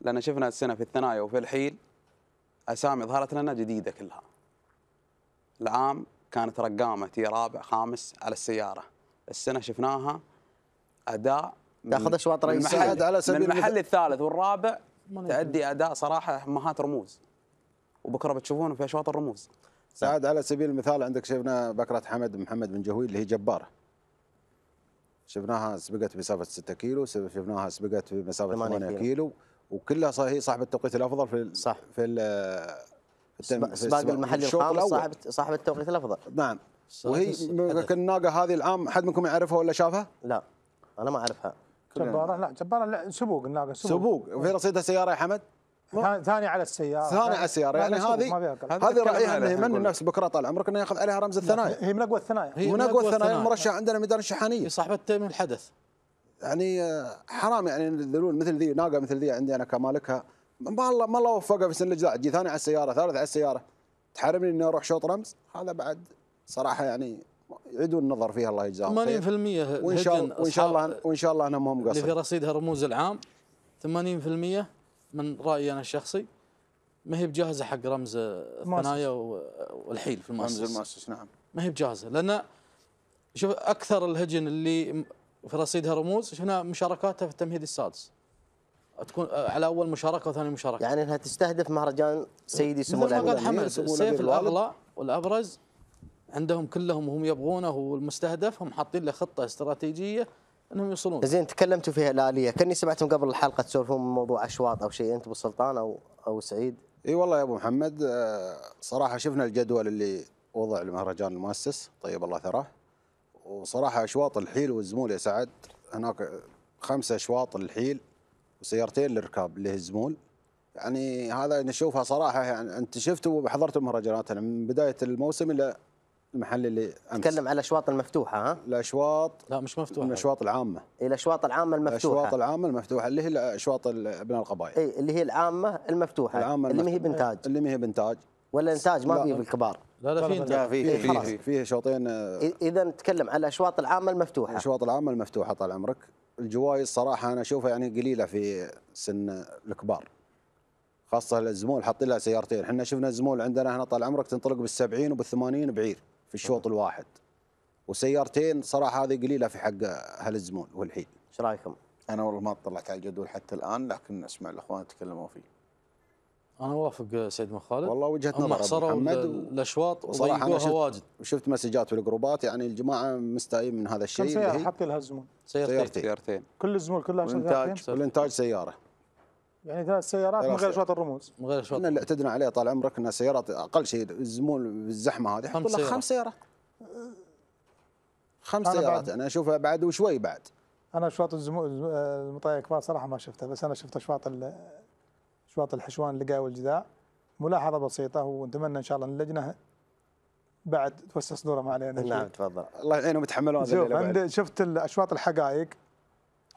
لان شفنا السنه في الثنايا وفي الحيل اسامي ظهرت لنا جديده كلها. العام كانت رقامه تي رابع خامس على السياره، السنه شفناها اداء تاخذ اشواط رئيس على سبيل من المحل الثالث والرابع تأدي اداء صراحه امهات رموز وبكره بتشوفونه في اشواط الرموز. سعد على سبيل المثال عندك شفنا بكره حمد محمد بن جهوي اللي هي جباره. شفناها سبقت مسافه 6 كيلو، شفناها سبقت بمسافه مسافه 8 كيلو. كيلو وكلها هي صاحبه التوقيت الافضل في صح في ال سباق المحلي الخامس صاحب صاحب التوقيت الافضل نعم وهي الناقه هذه العام حد منكم يعرفها ولا شافها؟ لا انا ما اعرفها جباره لا جباره لا سبوق الناقه سبوق, سبوق. وفي رصيدها سياره يا حمد؟ ثاني على السياره ثاني على السياره يعني هذه هذه رايها انه يمن نفس بكره طال عمرك انه ياخذ عليها رمز الثنايا هي من اقوى الثنايا هي من اقوى الثنايا المرشح عندنا ميدان الشحانيه صاحبه تيم الحدث يعني حرام يعني الذلول مثل ذي ناقه مثل ذي عندي انا كمالكها ما الله ما الله وفقها في سن الاجلاء تجي ثاني على السياره ثالث على السياره تحاربني اني اروح شوط رمز هذا بعد صراحه يعني يعيدون النظر فيها الله يجزاهم 80% خير. وان شاء الله وان شاء الله وان شاء الله انهم هم مقصر اللي في رصيدها رموز العام 80% من رايي انا الشخصي ما هي بجاهزه حق رمز الثنايا والحيل في المؤسس رمز المؤسس نعم ما هي بجاهزه لان شوف اكثر الهجن اللي وفي رصيدها رموز هنا مشاركاتها في التمهيد السادس تكون آه، على اول مشاركه وثاني مشاركه يعني انها تستهدف مهرجان سيدي سمو مثل ما قال حمد الاغلى والابرز عندهم كلهم هم يبغونه والمستهدف هم حاطين له خطه استراتيجيه انهم يوصلون زين تكلمتوا فيها الاليه كاني سمعتهم قبل الحلقه تسولفون موضوع اشواط او شيء انت ابو سلطان او او سعيد اي والله يا ابو محمد آه، صراحه شفنا الجدول اللي وضع المهرجان المؤسس طيب الله ثراه وصراحه اشواط الحيل والزمول يا سعد هناك خمسه اشواط الحيل وسيارتين للركاب اللي هي الزمول يعني هذا نشوفها صراحه يعني انت شفتوا وحضرت المهرجانات من بدايه الموسم الى المحل اللي امس تتكلم على الاشواط المفتوحه ها؟ الاشواط لا مش مفتوحه الاشواط العامه الاشواط العامه المفتوحه الاشواط العامه المفتوحه اللي هي الاشواط ابناء القبائل اي اللي هي العامه المفتوحه العامة اللي ما هي بنتاج اللي ما هي بنتاج ولا انتاج ما في بالكبار لا لا في لا إيه، في في في شوطين آه، اذا نتكلم على الاشواط العامه المفتوحه الاشواط العامه المفتوحه طال عمرك الجوائز صراحه انا اشوفها يعني قليله في سن الكبار خاصه الزمول حاطين لها سيارتين احنا شفنا الزمول عندنا هنا طال عمرك تنطلق بال70 وبال80 بعير في الشوط الواحد وسيارتين صراحه هذه قليله في حق اهل الزمول والحين ايش رايكم انا والله ما اطلعت على الجدول حتى الان لكن اسمع الاخوان يتكلموا فيه انا اوافق سيد مخالد خالد والله وجهه نظر محصره محمد الاشواط وصراحه واجد وشفت مسجات بالجروبات يعني الجماعه مستائين من هذا الشيء كم سياره حتى لها الزمون سيارتين سيارتين كل الزمول كلها والانتاج والانتاج سياره يعني ثلاث سيارات من غير اشواط الرموز من غير اشواط اللي اعتدنا عليه طال عمرك ان سيارات اقل شيء الزمول بالزحمه هذه خمس سيارات خمس سيارات خمس سيارات انا اشوفها بعد وشوي بعد انا اشواط الزمول المطايا صراحه ما شفتها بس انا شفت اشواط اشواط الحشوان لقاء والجذاء ملاحظه بسيطه ونتمنى ان شاء الله ان اللجنه بعد توسع ما علينا نعم تفضل الله يعينهم يتحملون شوف عند شفت اشواط الحقائق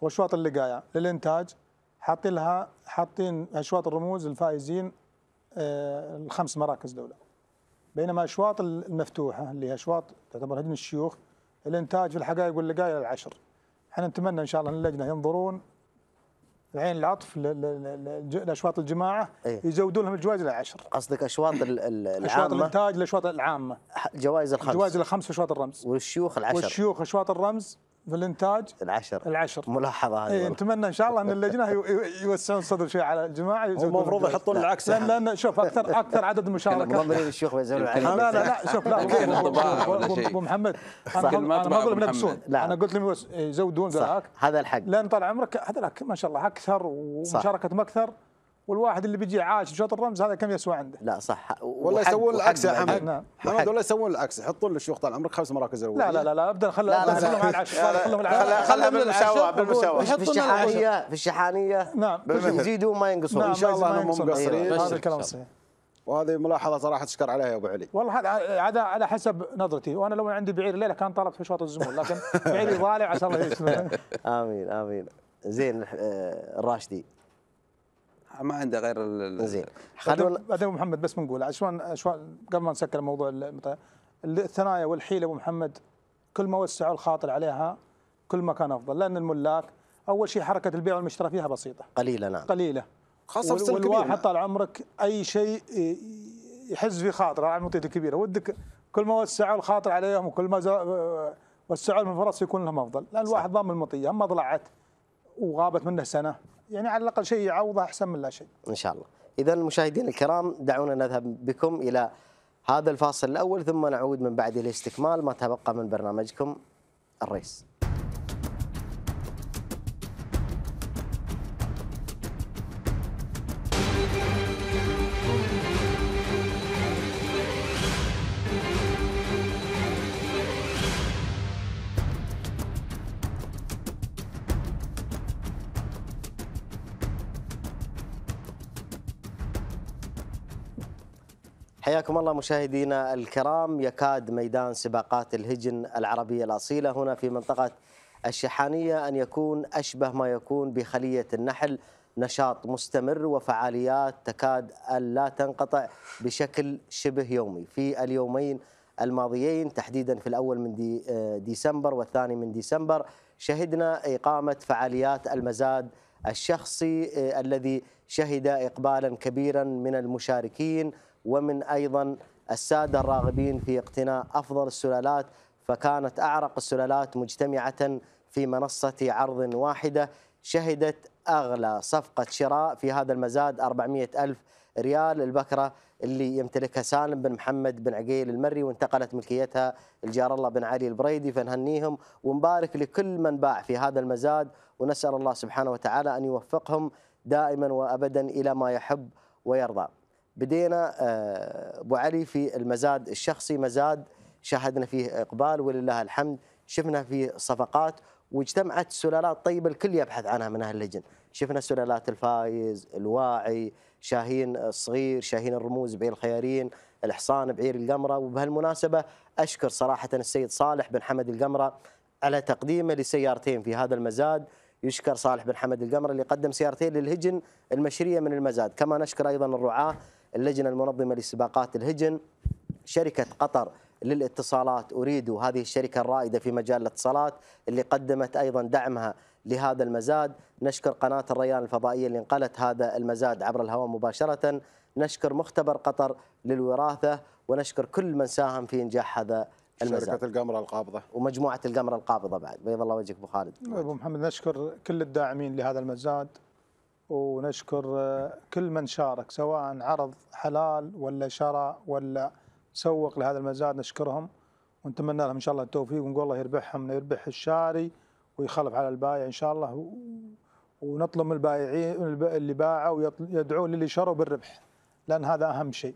واشواط اللقايا للانتاج حاطين لها حاطين اشواط الرموز الفائزين آه الخمس مراكز دوله بينما اشواط المفتوحه اللي هي اشواط تعتبر هجن الشيوخ الانتاج في الحقائق واللقايا العشر احنا نتمنى ان شاء الله ان اللجنه ينظرون العين العطف لاشواط الجماعه إيه؟ يزودون لهم الجوائز الى عشر قصدك اشواط العامه اشواط الانتاج الاشواط العامه جوائز الخمس جوائز الخمس اشواط الرمز والشيوخ العشر والشيوخ اشواط الرمز في الانتاج العشر العشر ملاحظه هذه إيه نتمنى ان شاء الله ان اللجنه يوسعون الصدر شوي على الجماعه المفروض يحطون العكس لان لان شوف اكثر اكثر عدد مشاركات الشيوخ لا لا لا شوف لا ابو محمد انا ما اقول لهم ينقصون انا قلت لهم يزودون ذاك هذا الحق لان طال عمرك هذاك ما شاء الله اكثر ومشاركتهم اكثر والواحد اللي بيجي عاش شوط الرمز هذا كم يسوى عنده؟ لا صح ولا يسوون العكس يا حمد نعم. حمد ولا يسوون العكس يحطون للشيوخ طال عمرك خمس مراكز اولى لا لا لا, لا ابدا خلنا خلهم على العشاء خلهم على خلنا بالمساواه بالمشاوى في الشحانيه في الشحانيه نعم يزيدوا ما ينقصون نعم، ان شاء الله انهم مو مقصرين أيوة، هذا الكلام صحيح وهذه ملاحظه صراحه تشكر عليها يا ابو علي والله هذا على حسب نظرتي وانا لو عندي بعير ليله كان في حشوات الزمول لكن بعيري ضالع عسى الله يسلمك امين امين زين الراشدي آه، ما عنده غير زين بعدين ابو محمد بس بنقول عشان عشان قبل ما نسكر موضوع الثنايا والحيله ابو محمد كل ما وسعوا الخاطر عليها كل ما كان افضل لان الملاك اول شيء حركه البيع والمشترى فيها بسيطه قليله نعم قليله خاصه في الواحد طال عمرك اي شيء يحز في خاطره على المطية الكبيره ودك كل ما وسعوا الخاطر عليهم وكل ما وسعوا من الفرص يكون لهم افضل لان الواحد ضام المطيه اما ضلعت وغابت منه سنه يعني على الاقل شيء يعوضه احسن من لا شيء. ان شاء الله. اذا المشاهدين الكرام دعونا نذهب بكم الى هذا الفاصل الاول ثم نعود من بعده لاستكمال ما تبقى من برنامجكم الرئيس حياكم الله مشاهدينا الكرام يكاد ميدان سباقات الهجن العربية الأصيلة هنا في منطقة الشحانية أن يكون أشبه ما يكون بخلية النحل نشاط مستمر وفعاليات تكاد لا تنقطع بشكل شبه يومي في اليومين الماضيين تحديدا في الأول من آه، ديسمبر والثاني من ديسمبر شهدنا إقامة فعاليات المزاد الشخصي آه، الذي شهد إقبالا كبيرا من المشاركين ومن أيضا السادة الراغبين في اقتناء أفضل السلالات فكانت أعرق السلالات مجتمعة في منصة عرض واحدة شهدت أغلى صفقة شراء في هذا المزاد 400 ألف ريال البكرة اللي يمتلكها سالم بن محمد بن عقيل المري وانتقلت ملكيتها الجار الله بن علي البريدي فنهنيهم ونبارك لكل من باع في هذا المزاد ونسأل الله سبحانه وتعالى أن يوفقهم دائما وأبدا إلى ما يحب ويرضى بدينا آه، ابو علي في المزاد الشخصي مزاد شاهدنا فيه اقبال ولله الحمد شفنا فيه صفقات واجتمعت سلالات طيبه الكل يبحث عنها من اهل اللجن، شفنا سلالات الفايز، الواعي، شاهين الصغير، شاهين الرموز بعير الخيارين، الحصان بعير القمره، وبهالمناسبه اشكر صراحه السيد صالح بن حمد القمره على تقديمه لسيارتين في هذا المزاد، يشكر صالح بن حمد القمره اللي قدم سيارتين للهجن المشريه من المزاد، كما نشكر ايضا الرعاه اللجنة المنظمة لسباقات الهجن شركة قطر للاتصالات أريدو هذه الشركة الرائدة في مجال الاتصالات اللي قدمت أيضا دعمها لهذا المزاد نشكر قناة الريان الفضائية اللي انقلت هذا المزاد عبر الهواء مباشرة نشكر مختبر قطر للوراثة ونشكر كل من ساهم في إنجاح هذا المزاد شركة القمرة القابضة ومجموعة القمرة القابضة بعد بيض الله وجهك أبو خالد أبو محمد نشكر كل الداعمين لهذا المزاد ونشكر آه، كل من شارك سواء عرض حلال ولا شرى ولا سوق لهذا المزاد نشكرهم ونتمنى لهم ان شاء الله التوفيق ونقول الله يربحهم يربح الشاري ويخلف على البايع ان شاء الله ونطلب من البائعين اللي باعوا يدعون للي شروا بالربح لان هذا اهم شيء.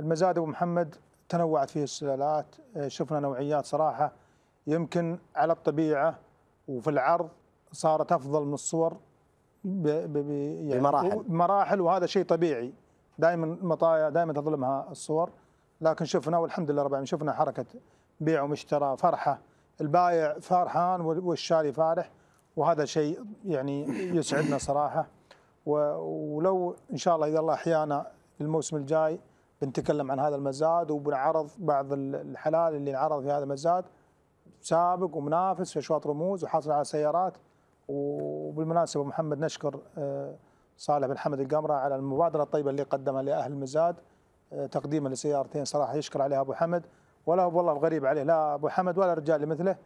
المزاد ابو محمد تنوعت فيه السلالات آه، شفنا نوعيات صراحه يمكن على الطبيعه وفي العرض صارت افضل من الصور ب ب يعني بمراحل مراحل وهذا شيء طبيعي دائما المطايا دائما تظلمها الصور لكن شفنا والحمد لله رب العالمين شفنا حركه بيع ومشترى فرحه البايع فرحان والشاري فارح وهذا شيء يعني يسعدنا صراحه ولو ان شاء الله اذا الله احيانا الموسم الجاي بنتكلم عن هذا المزاد وبنعرض بعض الحلال اللي انعرض في هذا المزاد سابق ومنافس في اشواط رموز وحاصل على سيارات وبالمناسبه محمد نشكر آه، صالح بن حمد القمره على المبادره الطيبه اللي قدمها لاهل المزاد آه، تقديما لسيارتين صراحه يشكر عليها ابو حمد ولا والله غريب عليه لا ابو حمد ولا رجال مثله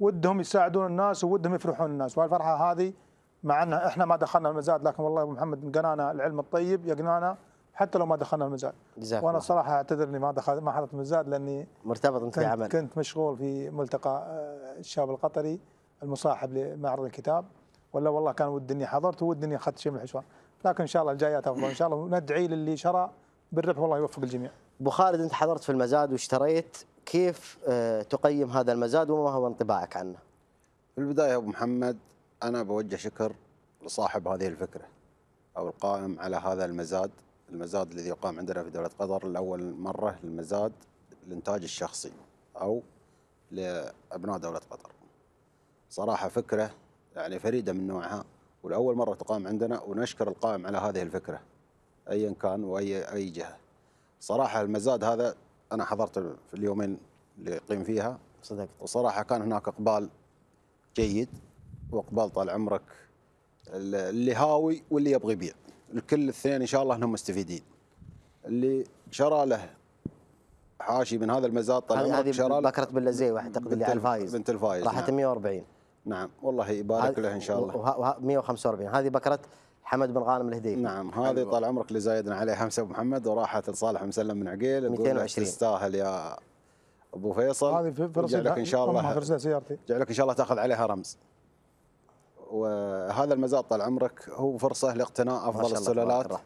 ودهم يساعدون الناس وودهم يفرحون الناس والفرحه هذه مع ان احنا ما دخلنا المزاد لكن والله ابو محمد قنانا العلم الطيب يقنانا حتى لو ما دخلنا المزاد جزاك وانا صراحه اعتذر اني ما دخلت ما حضرت المزاد لاني مرتبط انت بعمل كنت مشغول في ملتقى آه، الشاب القطري المصاحب لمعرض الكتاب ولا والله كان ودي اني حضرت ودي اني اخذت شيء من الحشوار لكن ان شاء الله الجايات افضل ان شاء الله وندعي للي شرى بالربح والله يوفق الجميع ابو خالد انت حضرت في المزاد واشتريت كيف آه، تقيم هذا المزاد وما هو انطباعك عنه في البدايه ابو محمد انا بوجه شكر لصاحب هذه الفكره او القائم على هذا المزاد المزاد الذي يقام عندنا في دوله قطر لاول مره المزاد الانتاج الشخصي او لابناء دوله قطر صراحه فكره يعني فريده من نوعها ولاول مره تقام عندنا ونشكر القائم على هذه الفكره ايا كان واي اي جهه صراحه المزاد هذا انا حضرت في اليومين اللي قيم فيها صدقت وصراحه كان هناك اقبال جيد واقبال طال عمرك اللي هاوي واللي يبغي يبيع الكل الاثنين ان شاء الله انهم مستفيدين اللي شرى له حاشي من هذا المزاد طال عمرك شرى له بكره باللزي واحد اللي على الفايز بنت الفايز راحت 140 نعم. نعم والله يبارك له ان شاء الله وه... 145 هذه بكره حمد بن غانم الهديفي نعم هذه طال عمرك اللي زايدنا عليها امس ابو محمد وراحت لصالح مسلم بن عقيل 220 تستاهل يا ابو فيصل هذه في فرصه ان شاء الله فرصه سيارتي جعلك ان شاء الله تاخذ عليها رمز وهذا المزاد طال عمرك هو فرصه لاقتناء افضل السلالات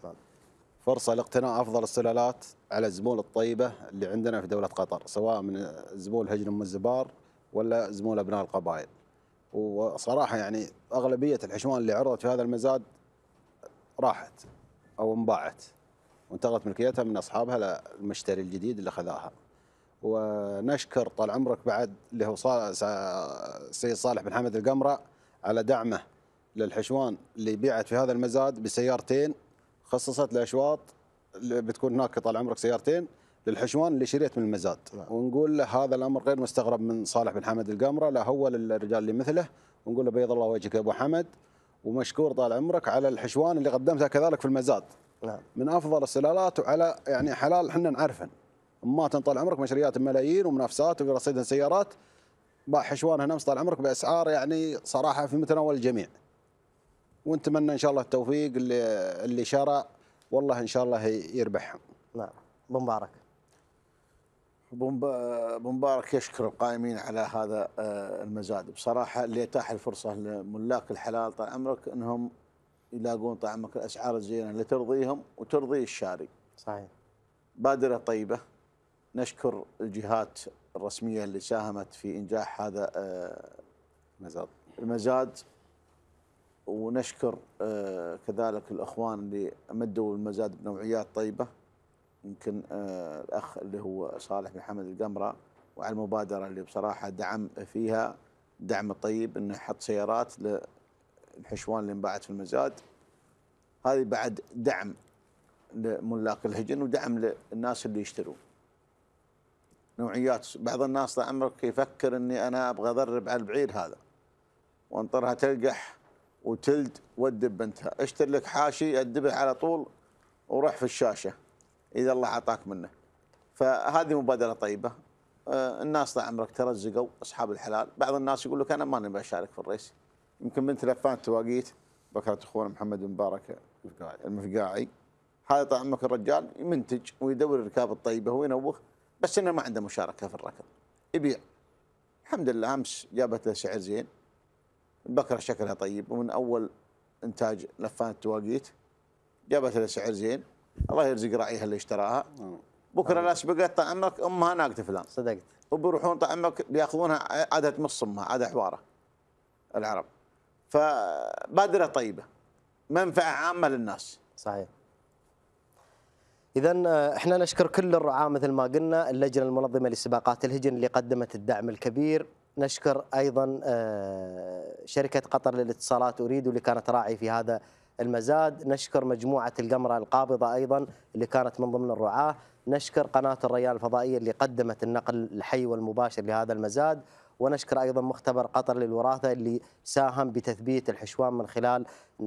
فرصه لاقتناء افضل السلالات على الزبون الطيبه اللي عندنا في دوله قطر سواء من زبون هجن ام الزبار ولا زبون ابناء القبائل وصراحه يعني اغلبيه الحشوان اللي عرضت في هذا المزاد راحت او انباعت وانتقلت ملكيتها من اصحابها للمشتري الجديد اللي خذاها. ونشكر طال عمرك بعد اللي هو السيد صالح بن حمد القمره على دعمه للحشوان اللي بيعت في هذا المزاد بسيارتين خصصت لاشواط اللي بتكون هناك طال عمرك سيارتين للحشوان اللي شريت من المزاد نعم. ونقول له هذا الامر غير مستغرب من صالح بن حمد القمره لا هو للرجال اللي مثله ونقول له بيض الله وجهك يا ابو حمد ومشكور طال عمرك على الحشوان اللي قدمتها كذلك في المزاد نعم. من افضل السلالات وعلى يعني حلال احنا نعرفه ما طال عمرك مشريات ملايين ومنافسات ورصيد سيارات باع حشوان هنا طال عمرك باسعار يعني صراحه في متناول الجميع ونتمنى ان شاء الله التوفيق اللي اللي شرى والله ان شاء الله يربحهم نعم مبارك بمبارك مبارك يشكر القائمين على هذا آه، المزاد بصراحه اللي اتاح الفرصه لملاك الحلال طال عمرك انهم يلاقون طال عمرك الاسعار الزينه اللي ترضيهم وترضي الشاري. صحيح. بادره طيبه نشكر الجهات الرسميه اللي ساهمت في انجاح هذا آه، المزاد المزاد ونشكر آه، كذلك الاخوان اللي مدوا المزاد بنوعيات طيبه يمكن آه، الاخ اللي هو صالح بن حمد القمره وعلى المبادره اللي بصراحه دعم فيها دعم طيب انه حط سيارات للحشوان اللي انباعت في المزاد هذه بعد دعم لملاك الهجن ودعم للناس اللي يشترون نوعيات بعض الناس طال عمرك يفكر اني انا ابغى اضرب على البعير هذا وانطرها تلقح وتلد ودب بنتها اشتر لك حاشي ادبه على طول وروح في الشاشه اذا الله اعطاك منه فهذه مبادره طيبه آه، الناس طال عمرك ترزقوا اصحاب الحلال بعض الناس يقول لك انا ما نبي اشارك في الريس يمكن من لفان تواقيت بكره اخونا محمد مبارك المفقاعي هذا طال عمرك الرجال يمنتج ويدور الركاب الطيبه وينوخ بس انه ما عنده مشاركه في الركض يبيع الحمد لله امس جابت له سعر زين بكره شكلها طيب ومن اول انتاج لفان التواقيت جابت له سعر زين الله يرزق راعيها اللي اشتراها بكره لا آه. سبقت طعمك امها ناقده فلان صدقت وبيروحون طعمك بياخذونها عاده تمص امها عاده حواره العرب فبادره طيبه منفعه عامه للناس صحيح إذا آه، احنا نشكر كل الرعاة مثل ما قلنا اللجنة المنظمة لسباقات الهجن اللي قدمت الدعم الكبير نشكر أيضا آه، شركة قطر للاتصالات أريد اللي كانت راعي في هذا المزاد نشكر مجموعة القمرة القابضة أيضا اللي كانت من ضمن الرعاة نشكر قناة الريان الفضائية اللي قدمت النقل الحي والمباشر لهذا المزاد ونشكر ايضا مختبر قطر للوراثه اللي ساهم بتثبيت الحشوان من خلال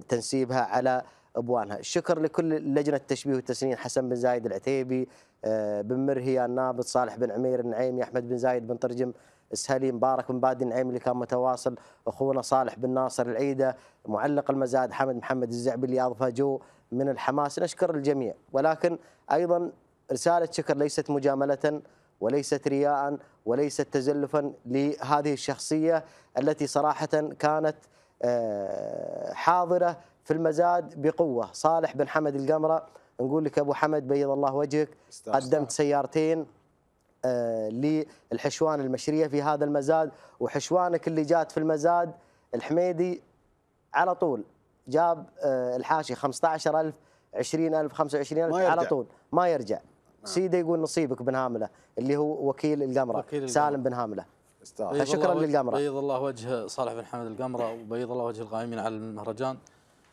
تنسيبها على ابوانها، الشكر لكل لجنه التشبيه والتسنين حسن بن زايد العتيبي آه، بن مرهي النابط صالح بن عمير النعيمي احمد بن زايد بن ترجم سهلي مبارك بن بادي النعيم اللي كان متواصل اخونا صالح بن ناصر العيده معلق المزاد حمد محمد الزعبي اللي جو من الحماس نشكر الجميع ولكن ايضا رساله شكر ليست مجامله وليست رياء وليست تزلفا لهذه الشخصيه التي صراحه كانت آه، حاضره في المزاد بقوه صالح بن حمد القمره نقول لك ابو حمد بيض الله وجهك قدمت سيارتين آه، للحشوان المشريه في هذا المزاد وحشوانك اللي جات في المزاد الحميدي على طول جاب آه، الحاشي 15000 20000 25000 على طول ما يرجع نعم. سيده يقول نصيبك بن هامله اللي هو وكيل القمره سالم بن هامله شكرا للقمره بيض الله وجه صالح بن حمد القمره وبيض الله وجه القائمين على المهرجان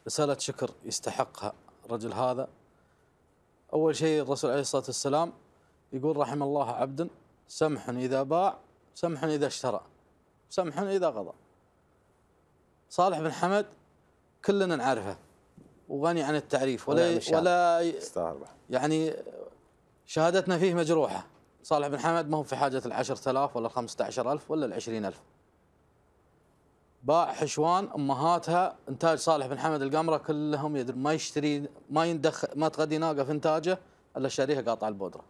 رساله شكر يستحقها الرجل هذا اول شيء الرسول عليه الصلاه والسلام يقول رحم الله عبدا سمح إذا باع سمح إذا اشترى سمح إذا قضى صالح بن حمد كلنا نعرفه وغني عن التعريف ولا ولا يعني شهادتنا فيه مجروحه صالح بن حمد ما هو في حاجه ال 10000 ولا ال 15000 ولا ال 20000 باع حشوان امهاتها انتاج صالح بن حمد القمره كلهم يدر ما يشتري ما يندخل ما تغدي ناقه في انتاجه الا شاريها قاطع البودره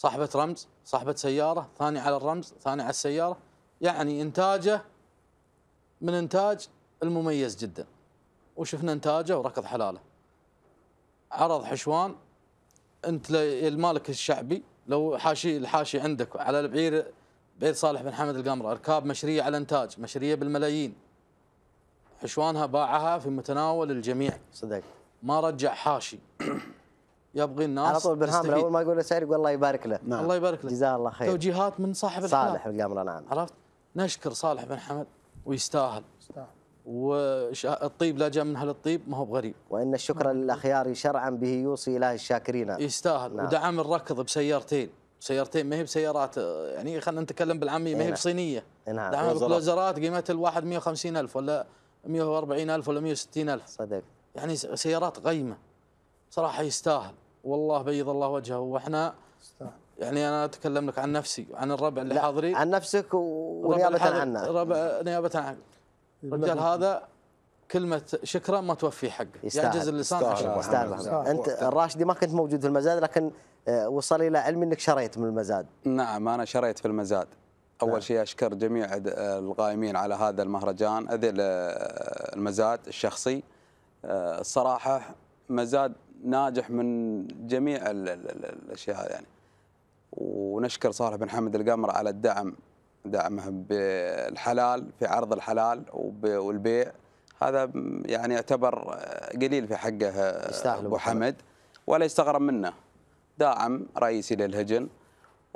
صاحبة رمز صاحبة سيارة ثاني على الرمز ثاني على السيارة يعني إنتاجه من إنتاج المميز جدا وشفنا إنتاجه وركض حلاله عرض حشوان أنت المالك الشعبي لو حاشي الحاشي عندك على البعير بعير صالح بن حمد القمر أركاب مشرية على إنتاج مشرية بالملايين حشوانها باعها في متناول الجميع صدق ما رجع حاشي يبغي الناس على طول برهام اول ما يقول له سعر يقول الله يبارك له نعم. الله يبارك له جزاه الله خير توجيهات من صاحب الحمد صالح القمر نعم عرفت نشكر صالح بن حمد ويستاهل يستاهل والطيب لا جاء من اهل الطيب ما هو بغريب وان الشكر نعم. للاخيار شرعا به يوصي اله الشاكرين يستاهل نعم. ودعم الركض بسيارتين سيارتين ما هي بسيارات يعني خلينا نتكلم بالعاميه ما هي إيه، نعم. بصينيه إيه، نعم دعم الكلوزرات قيمه الواحد 150 الف ولا 140 الف ولا 160 الف صدق يعني سيارات قيمه صراحه يستاهل والله بيض الله وجهه واحنا يعني انا اتكلم لك عن نفسي عن الربع اللي حاضرين عن نفسك ونيابه عنا ربع نيابه عنك الرجال هذا كلمة شكرا ما توفي حقه يعجز يعني اللسان يستاهل انت الراشدي ما كنت موجود في المزاد لكن آه، وصل الى علمي انك شريت من المزاد نعم انا شريت في المزاد اول نعم. شيء اشكر جميع القائمين على هذا المهرجان اذل آه، المزاد الشخصي آه، الصراحه مزاد ناجح من جميع الـ الـ الـ الاشياء يعني ونشكر صالح بن حمد القمر على الدعم دعمه بالحلال في عرض الحلال والبيع هذا يعني يعتبر قليل في حقه ابو حمد ولا يستغرب منه داعم رئيسي للهجن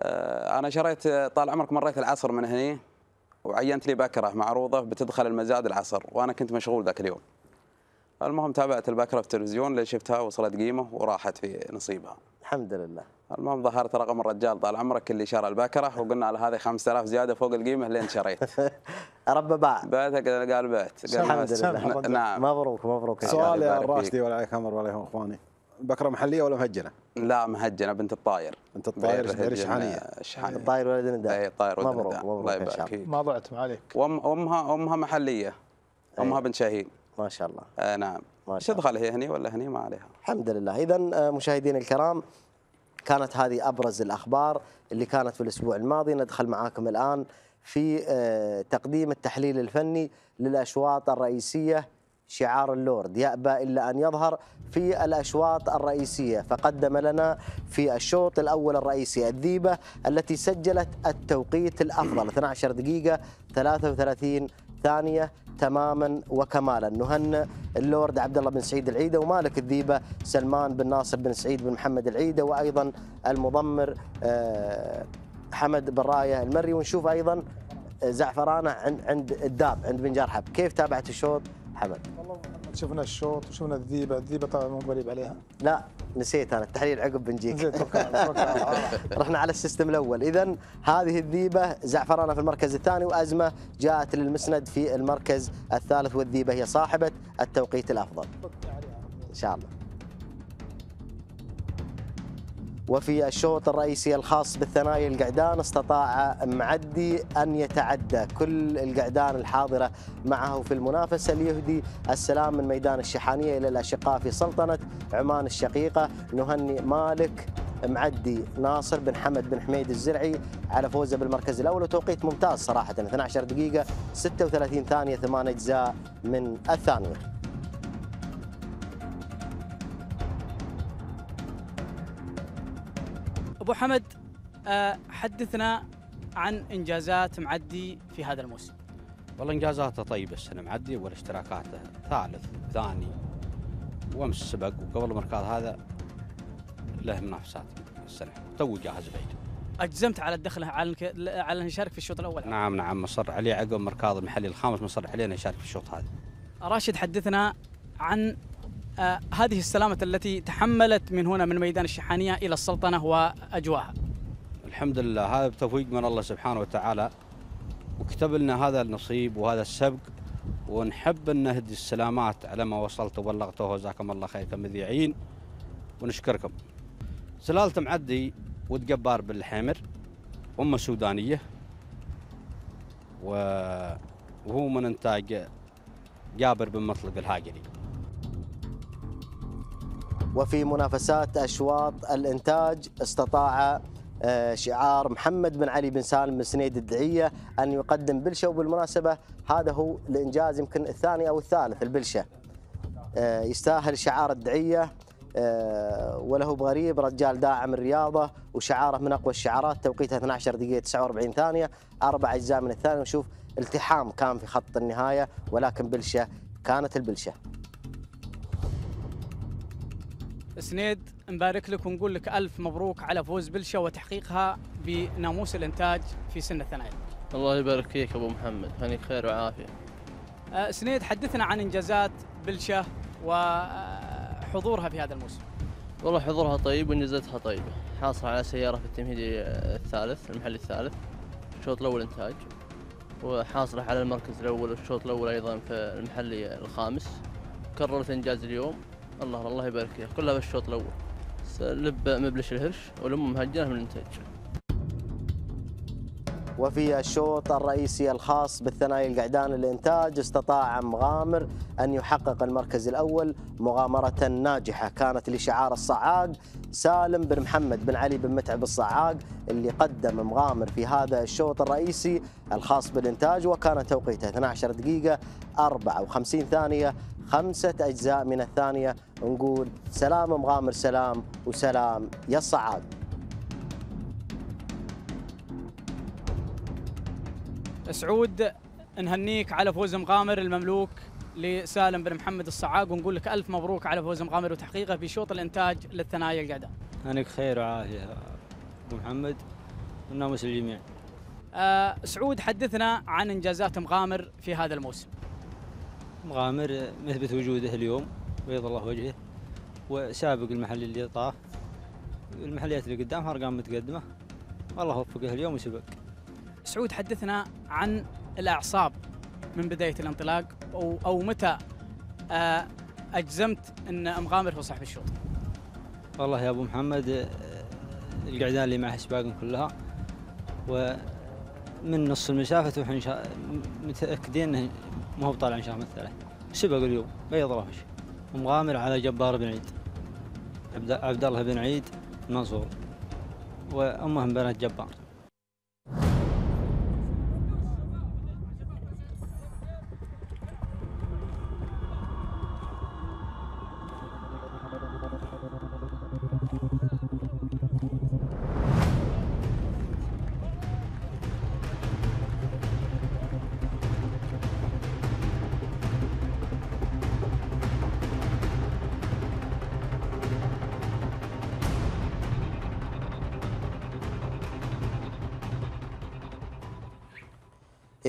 آه، انا شريت طال عمرك مريت العصر من هني وعينت لي بكره معروضه بتدخل المزاد العصر وانا كنت مشغول ذاك اليوم المهم تابعت البكره في التلفزيون اللي شفتها وصلت قيمه وراحت في نصيبها الحمد لله المهم ظهرت رقم الرجال طال عمرك اللي شرى البكره وقلنا له هذه 5000 زياده فوق القيمه اللي انت شريت رب باع بعت قال بعت الحمد نعم. لله نعم مبروك مبروك سؤال يا الراشدي عليك امر ولا اخواني بكره محليه ولا مهجنه؟ لا مهجنه بنت الطاير بنت الطاير غير شحانيه الطاير ولد نداء اي الطاير ولد نداء الله يبارك فيك ما ضعتم عليك وامها امها محليه امها بنت شاهين ما شاء الله آه نعم شاء الله هي هني ولا هني ما عليها الحمد لله اذا آه، مشاهدينا الكرام كانت هذه ابرز الاخبار اللي كانت في الاسبوع الماضي ندخل معاكم الان في آه، تقديم التحليل الفني للاشواط الرئيسيه شعار اللورد يأبى إلا أن يظهر في الأشواط الرئيسية فقدم لنا في الشوط الأول الرئيسي الذيبة التي سجلت التوقيت الأفضل 12 دقيقة 33 الثانيه تماما وكمالا نهنئ اللورد عبد الله بن سعيد العيده ومالك الذيبه سلمان بن ناصر بن سعيد بن محمد العيده وايضا المضمر آه، حمد بن رايه المري ونشوف ايضا زعفرانه عند الداب عند بن جرحب كيف تابعت الشوط حمد؟ والله شفنا الشوط وشفنا الذيبه، الذيبه طبعا مو قريب عليها. لا نسيت انا التحليل عقب بنجيك. نسيت رحنا على السيستم الاول، اذا هذه الذيبه زعفرانه في المركز الثاني وازمه جاءت للمسند في المركز الثالث والذيبه هي صاحبه التوقيت الافضل. ان شاء الله. وفي الشوط الرئيسي الخاص بالثنايا القعدان استطاع معدي أن يتعدى كل القعدان الحاضرة معه في المنافسة ليهدي السلام من ميدان الشحانية إلى الأشقاء في سلطنة عمان الشقيقة نهني مالك معدي ناصر بن حمد بن حميد الزرعي على فوزه بالمركز الاول وتوقيت ممتاز صراحه 12 دقيقه 36 ثانيه ثمان اجزاء من الثانيه ابو حمد آه، حدثنا عن انجازات معدي في هذا الموسم والله انجازاته طيبه السنه معدي والاشتراكات ثالث ثاني وامس سبق وقبل المركز هذا له منافسات السنه تو جاهز بعيد اجزمت على الدخله على على انه يشارك في الشوط الاول نعم نعم مصر عليه عقب مركاض المحلي الخامس مصر عليه انه يشارك في الشوط هذا راشد حدثنا عن آه، هذه السلامة التي تحملت من هنا من ميدان الشحانية إلى السلطنة وأجواها الحمد لله هذا بتوفيق من الله سبحانه وتعالى وكتب لنا هذا النصيب وهذا السبق ونحب أن نهدي السلامات على ما وصلت وبلغته وزاكم الله خير كمذيعين ونشكركم سلالة معدي ود جبار بالحمر أمه سودانية وهو من إنتاج جابر بن مطلق الهاجري وفي منافسات أشواط الإنتاج استطاع آه، شعار محمد بن علي بن سالم من سنيد الدعية أن يقدم بلشة وبالمناسبة هذا هو الإنجاز يمكن الثاني أو الثالث البلشة آه، يستاهل شعار الدعية آه، وله بغريب رجال داعم الرياضة وشعاره من أقوى الشعارات توقيتها 12 دقيقة 49 ثانية أربع أجزاء من الثانية ونشوف التحام كان في خط النهاية ولكن بلشة كانت البلشة سنيد نبارك لك ونقول لك ألف مبروك على فوز بلشة وتحقيقها بناموس الإنتاج في سن الثنايا الله يبارك فيك أبو محمد هنيك خير وعافية أه، سنيد حدثنا عن إنجازات بلشة وحضورها أه، في هذا الموسم والله حضورها طيب وإنجازاتها طيبة حاصل على سيارة في التمهيدي الثالث المحل الثالث الشوط الأول إنتاج وحاصلة على المركز الأول والشوط الأول أيضا في المحلي الخامس كررت إنجاز اليوم الله الله يبارك فيك كلها بالشوط الاول سلب مبلش الهرش ولمه مهجنه من الانتاج وفي الشوط الرئيسي الخاص بالثنائي القعدان للإنتاج استطاع مغامر أن يحقق المركز الأول مغامرة ناجحة كانت لشعار الصعاق سالم بن محمد بن علي بن متعب الصعاق اللي قدم مغامر في هذا الشوط الرئيسي الخاص بالإنتاج وكان توقيته 12 دقيقة 54 ثانية خمسة أجزاء من الثانية نقول سلام مغامر سلام وسلام يا الصعاق سعود نهنيك على فوز مغامر المملوك لسالم بن محمد الصعاق ونقول لك ألف مبروك على فوز مغامر وتحقيقه في شوط الإنتاج للثنايا القعدة هنيك خير وعافية أبو محمد والناموس الجميع آه سعود حدثنا عن إنجازات مغامر في هذا الموسم مغامر مثبت وجوده اليوم بيض الله وجهه وسابق المحل اللي طاف المحليات اللي قدامها أرقام متقدمة والله وفقه اليوم وسبق سعود حدثنا عن الأعصاب من بداية الانطلاق أو, أو متى آه، أجزمت أن مغامر هو صاحب الشوط والله يا أبو محمد آه، القعدان اللي مع سباقهم كلها ومن نص المسافة واحنا متأكدين أنه ما هو طالع إن شاء الله الثلاث سبق اليوم بيض رهش ومغامر على جبار بن عيد عبد الله بن عيد منصور وأمهم بنات جبار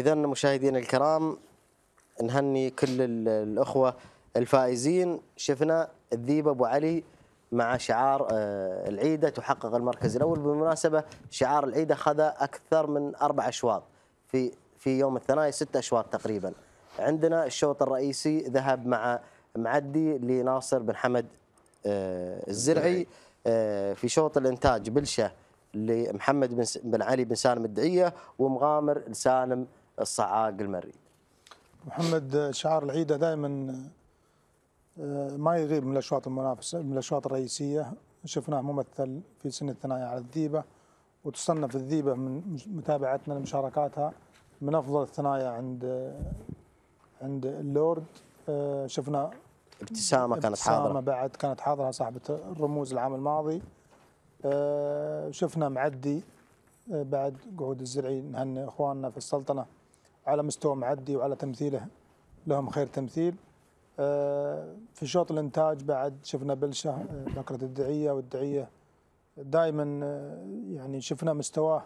إذا مشاهدينا الكرام نهني كل الأخوة الفائزين شفنا الذيب أبو علي مع شعار آه، العيدة تحقق المركز الأول بالمناسبة شعار العيدة خذ أكثر من أربع أشواط في في يوم الثنائي ست أشواط تقريبا عندنا الشوط الرئيسي ذهب مع معدي لناصر بن حمد آه، الزرعي آه، في شوط الإنتاج بلشة لمحمد بن علي بن سالم الدعية ومغامر لسالم الصعاق المري محمد شعار العيدة دائما آه، ما يغيب من الأشواط المنافسة من الأشواط الرئيسية شفناه ممثل في سن الثنايا على الذيبة وتصنف الذيبة من متابعتنا لمشاركاتها من أفضل الثنايا عند عند اللورد آه، شفنا ابتسامة كانت حاضرة ابتسامة بعد كانت حاضرة صاحبة الرموز العام الماضي آه، شفنا معدي بعد قعود الزرعي نهني اخواننا في السلطنه على مستوى معدي وعلى تمثيله لهم خير تمثيل آه، في شوط الانتاج بعد شفنا بلشه آه، بكره الدعيه والدعيه دائما آه، يعني شفنا مستواه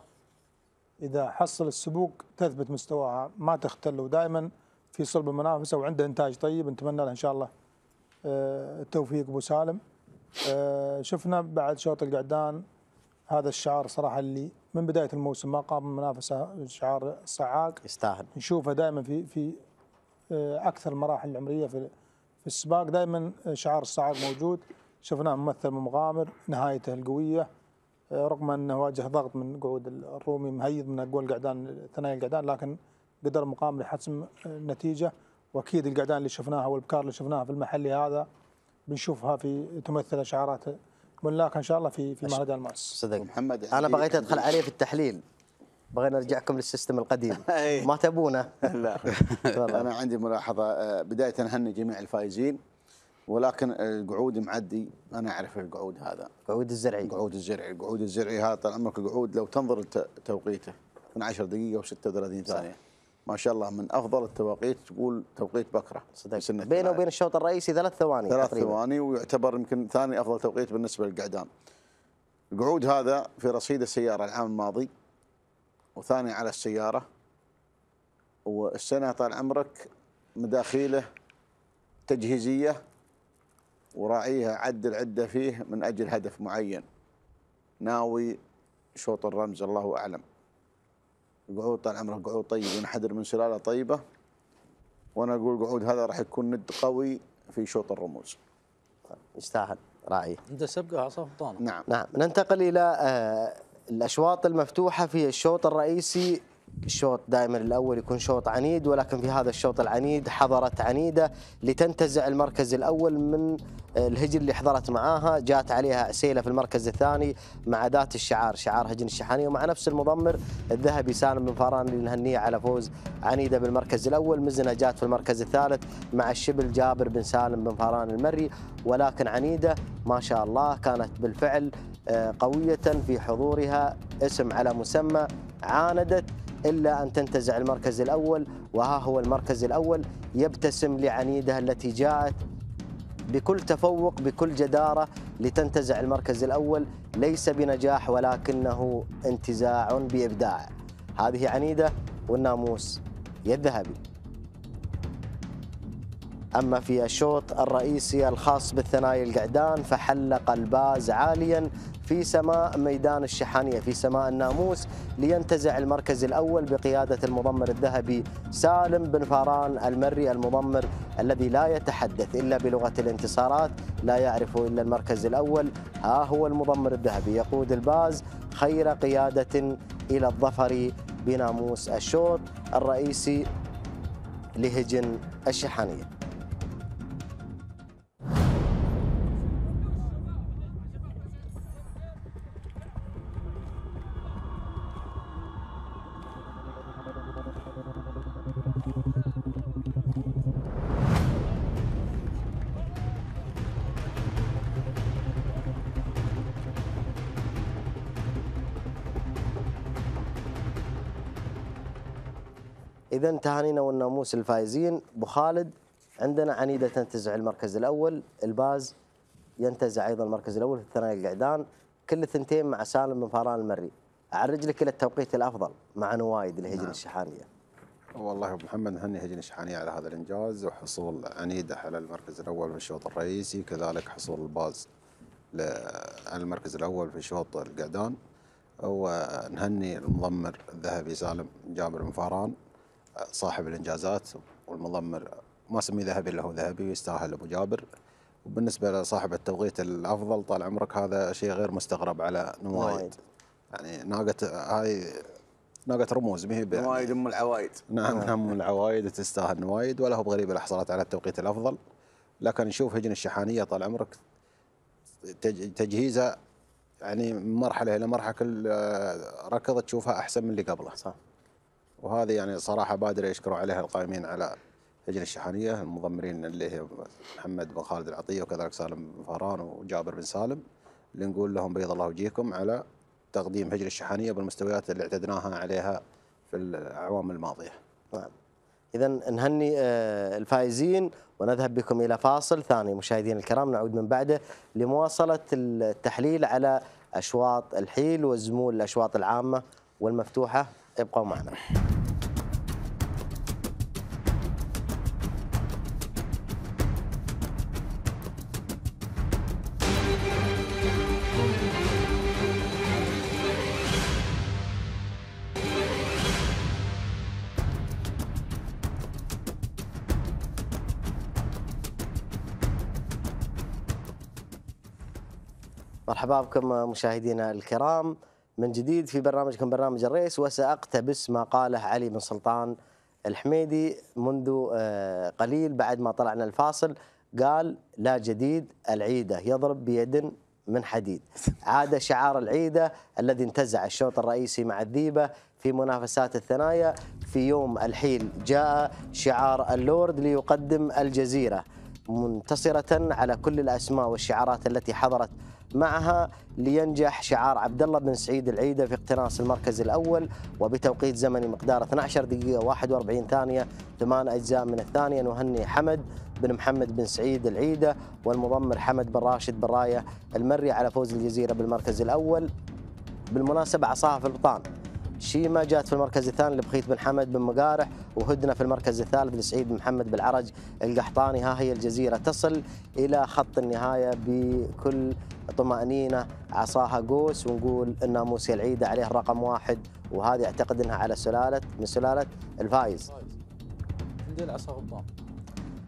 اذا حصل السبوق تثبت مستواها ما تختل ودائما في صلب المنافسه وعنده انتاج طيب نتمنى له ان شاء الله التوفيق ابو سالم شفنا بعد شوط القعدان هذا الشعار صراحه اللي من بدايه الموسم ما قام منافسه شعار صعاق يستاهل نشوفه دائما في في آه، اكثر المراحل العمريه في في السباق دائما آه، شعار الصعاق موجود شفناه ممثل مغامر نهايته القويه آه، رغم انه واجه ضغط من قعود الرومي مهيض من اقوى القعدان ثنايا القعدان لكن قدر مقام يحسم النتيجه واكيد القعدان اللي شفناها والبكار اللي شفناها في المحلي هذا بنشوفها في تمثل شعارات ونلاقى ان شاء الله في في مهرجان الماس صدق محمد انا إيه، بغيت ادخل عليه في التحليل بغينا نرجعكم للسيستم القديم إيه. ما تبونه لا انا عندي ملاحظه آه، بدايه اهني جميع الفائزين ولكن القعود معدي انا اعرف القعود هذا قعود الزرعي قعود الزرعي القعود الزرعي هذا طال عمرك قعود لو تنظر توقيته 12 دقيقه و36 ثانيه ما شاء الله من افضل التوقيت تقول توقيت بكره صدق بينه وبين الشوط الرئيسي ثلاث ثواني ثلاث ثواني ويعتبر يمكن ثاني افضل توقيت بالنسبه للقعدان القعود هذا في رصيد السياره العام الماضي وثاني على السياره والسنه طال عمرك مداخيله تجهيزيه وراعيها عدل عده فيه من اجل هدف معين ناوي شوط الرمز الله اعلم قعود طال عمره قعود طيب ينحدر من سلاله طيبه وانا اقول قعود هذا راح يكون ند قوي في شوط الرموز يستاهل رايي انت سبقه عصا طانه نعم نعم ننتقل الى آه، الاشواط المفتوحه في الشوط الرئيسي الشوط دائما الاول يكون شوط عنيد ولكن في هذا الشوط العنيد حضرت عنيده لتنتزع المركز الاول من آه، الهجر اللي حضرت معاها جات عليها سيله في المركز الثاني مع ذات الشعار شعار هجن الشحاني ومع نفس المضمر الذهبي سالم بن فاران نهنيه على فوز عنيده بالمركز الاول مزنه جات في المركز الثالث مع الشبل جابر بن سالم بن فاران المري ولكن عنيده ما شاء الله كانت بالفعل آه، قويه في حضورها اسم على مسمى عاندت إلا أن تنتزع المركز الأول وها هو المركز الأول يبتسم لعنيدها التي جاءت بكل تفوق بكل جدارة لتنتزع المركز الأول ليس بنجاح ولكنه انتزاع بإبداع هذه عنيدة والناموس يذهبي الذهبي أما في الشوط الرئيسي الخاص بالثنايا القعدان فحلق الباز عاليا في سماء ميدان الشحانية في سماء الناموس لينتزع المركز الأول بقيادة المضمر الذهبي سالم بن فاران المري المضمر الذي لا يتحدث إلا بلغة الانتصارات لا يعرف إلا المركز الأول ها هو المضمر الذهبي يقود الباز خير قيادة إلى الظفر بناموس الشوط الرئيسي لهجن الشحانيه إذا تهانينا والناموس الفائزين أبو خالد عندنا عنيدة تنتزع المركز الأول الباز ينتزع أيضا المركز الأول في الثنائي القعدان كل ثنتين مع سالم بن فاران المري أعرج لك إلى التوقيت الأفضل مع نوايد الهجن نعم. الشحانية والله ابو محمد نهني هجن الشحانية على هذا الإنجاز وحصول عنيدة على المركز الأول في الشوط الرئيسي كذلك حصول الباز على المركز الأول في شوط القعدان ونهني المضمر الذهبي سالم جابر بن فاران صاحب الانجازات والمضمر ما سمي ذهبي الا هو ذهبي ويستاهل ابو جابر وبالنسبه لصاحب التوقيت الافضل طال عمرك هذا شيء غير مستغرب على نوايد يعني ناقه هاي ناقه رموز ما هي نوايد ام العوايد نعم،, آه. نعم ام العوايد تستاهل نوايد ولا هو بغريب حصلت على التوقيت الافضل لكن نشوف هجن الشحانيه طال عمرك تجهيزها يعني من مرحله الى مرحله كل آه، ركض تشوفها احسن من اللي قبله صح وهذه يعني صراحه بادره يشكروا عليها القائمين على لجنه الشحنيه المضمرين اللي هي محمد بن خالد العطيه وكذلك سالم بن فهران وجابر بن سالم اللي نقول لهم بيض الله وجيهكم على تقديم هجر الشحنيه بالمستويات اللي اعتدناها عليها في الاعوام الماضيه. نعم. اذا نهني آه، الفائزين ونذهب بكم الى فاصل ثاني مشاهدينا الكرام نعود من بعده لمواصله التحليل على اشواط الحيل وزمول الاشواط العامه والمفتوحه ابقوا معنا مرحبا بكم مشاهدينا الكرام من جديد في برنامجكم برنامج الرئيس وساقتبس ما قاله علي بن سلطان الحميدي منذ آه، قليل بعد ما طلعنا الفاصل قال لا جديد العيده يضرب بيد من حديد عاد شعار العيده الذي انتزع الشوط الرئيسي مع الذيبه في منافسات الثنايا في يوم الحيل جاء شعار اللورد ليقدم الجزيره منتصره على كل الاسماء والشعارات التي حضرت معها لينجح شعار عبد الله بن سعيد العيده في اقتناص المركز الاول وبتوقيت زمني مقدار 12 دقيقه و41 ثانيه ثمان اجزاء من الثانيه نهني حمد بن محمد بن سعيد العيده والمضمر حمد بن راشد بن رايه المري على فوز الجزيره بالمركز الاول بالمناسبه عصاها في البطان شيما جات في المركز الثاني لبخيت بن حمد بن مقارح وهدنة في المركز الثالث لسعيد بن محمد بالعرج القحطاني ها هي الجزيرة تصل إلى خط النهاية بكل طمأنينة عصاها قوس ونقول الناموس العيدة عليه رقم واحد وهذه أعتقد أنها على سلالة من سلالة الفايز التنديل عصا غضام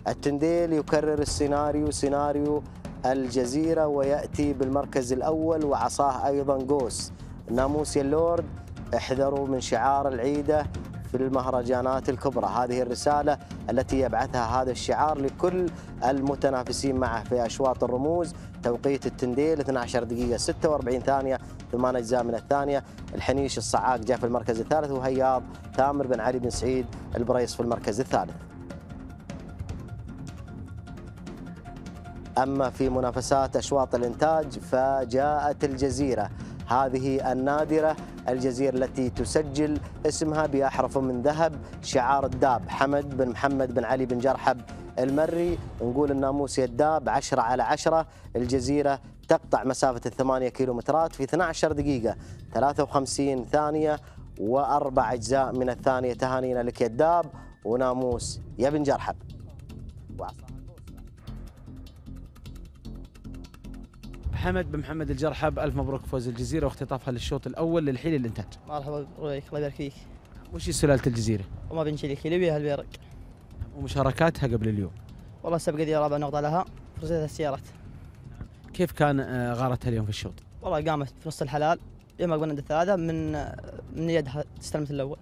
التنديل يكرر السيناريو سيناريو الجزيرة ويأتي بالمركز الأول وعصاه أيضا قوس ناموس اللورد احذروا من شعار العيده في المهرجانات الكبرى هذه الرسالة التي يبعثها هذا الشعار لكل المتنافسين معه في أشواط الرموز توقيت التنديل 12 دقيقة 46 ثانية ثمان أجزاء من الثانية الحنيش الصعاق جاء في المركز الثالث وهياض ثامر بن علي بن سعيد البريص في المركز الثالث أما في منافسات أشواط الإنتاج فجاءت الجزيرة هذه النادرة الجزيرة التي تسجل اسمها بأحرف من ذهب شعار الداب حمد بن محمد بن علي بن جرحب المري نقول الناموس الداب 10 على 10 الجزيرة تقطع مسافة الثمانية كيلومترات في 12 دقيقة 53 ثانية وأربع أجزاء من الثانية تهانينا لك يا الداب وناموس يا بن جرحب وعصام حمد بن محمد الجرحب الف مبروك فوز الجزيره واختطافها للشوط الاول للحيل الانتاج مرحبا بك الله يبارك فيك وش هي سلاله الجزيره؟ وما بين شريك بيها البيرق ومشاركاتها قبل اليوم والله السبقه لي رابع نقطه لها فرزتها السيارات كيف كان آه، غارتها اليوم في الشوط؟ والله قامت في نص الحلال ما قلنا عند الثلاثه من آه، من يدها استلمت الاول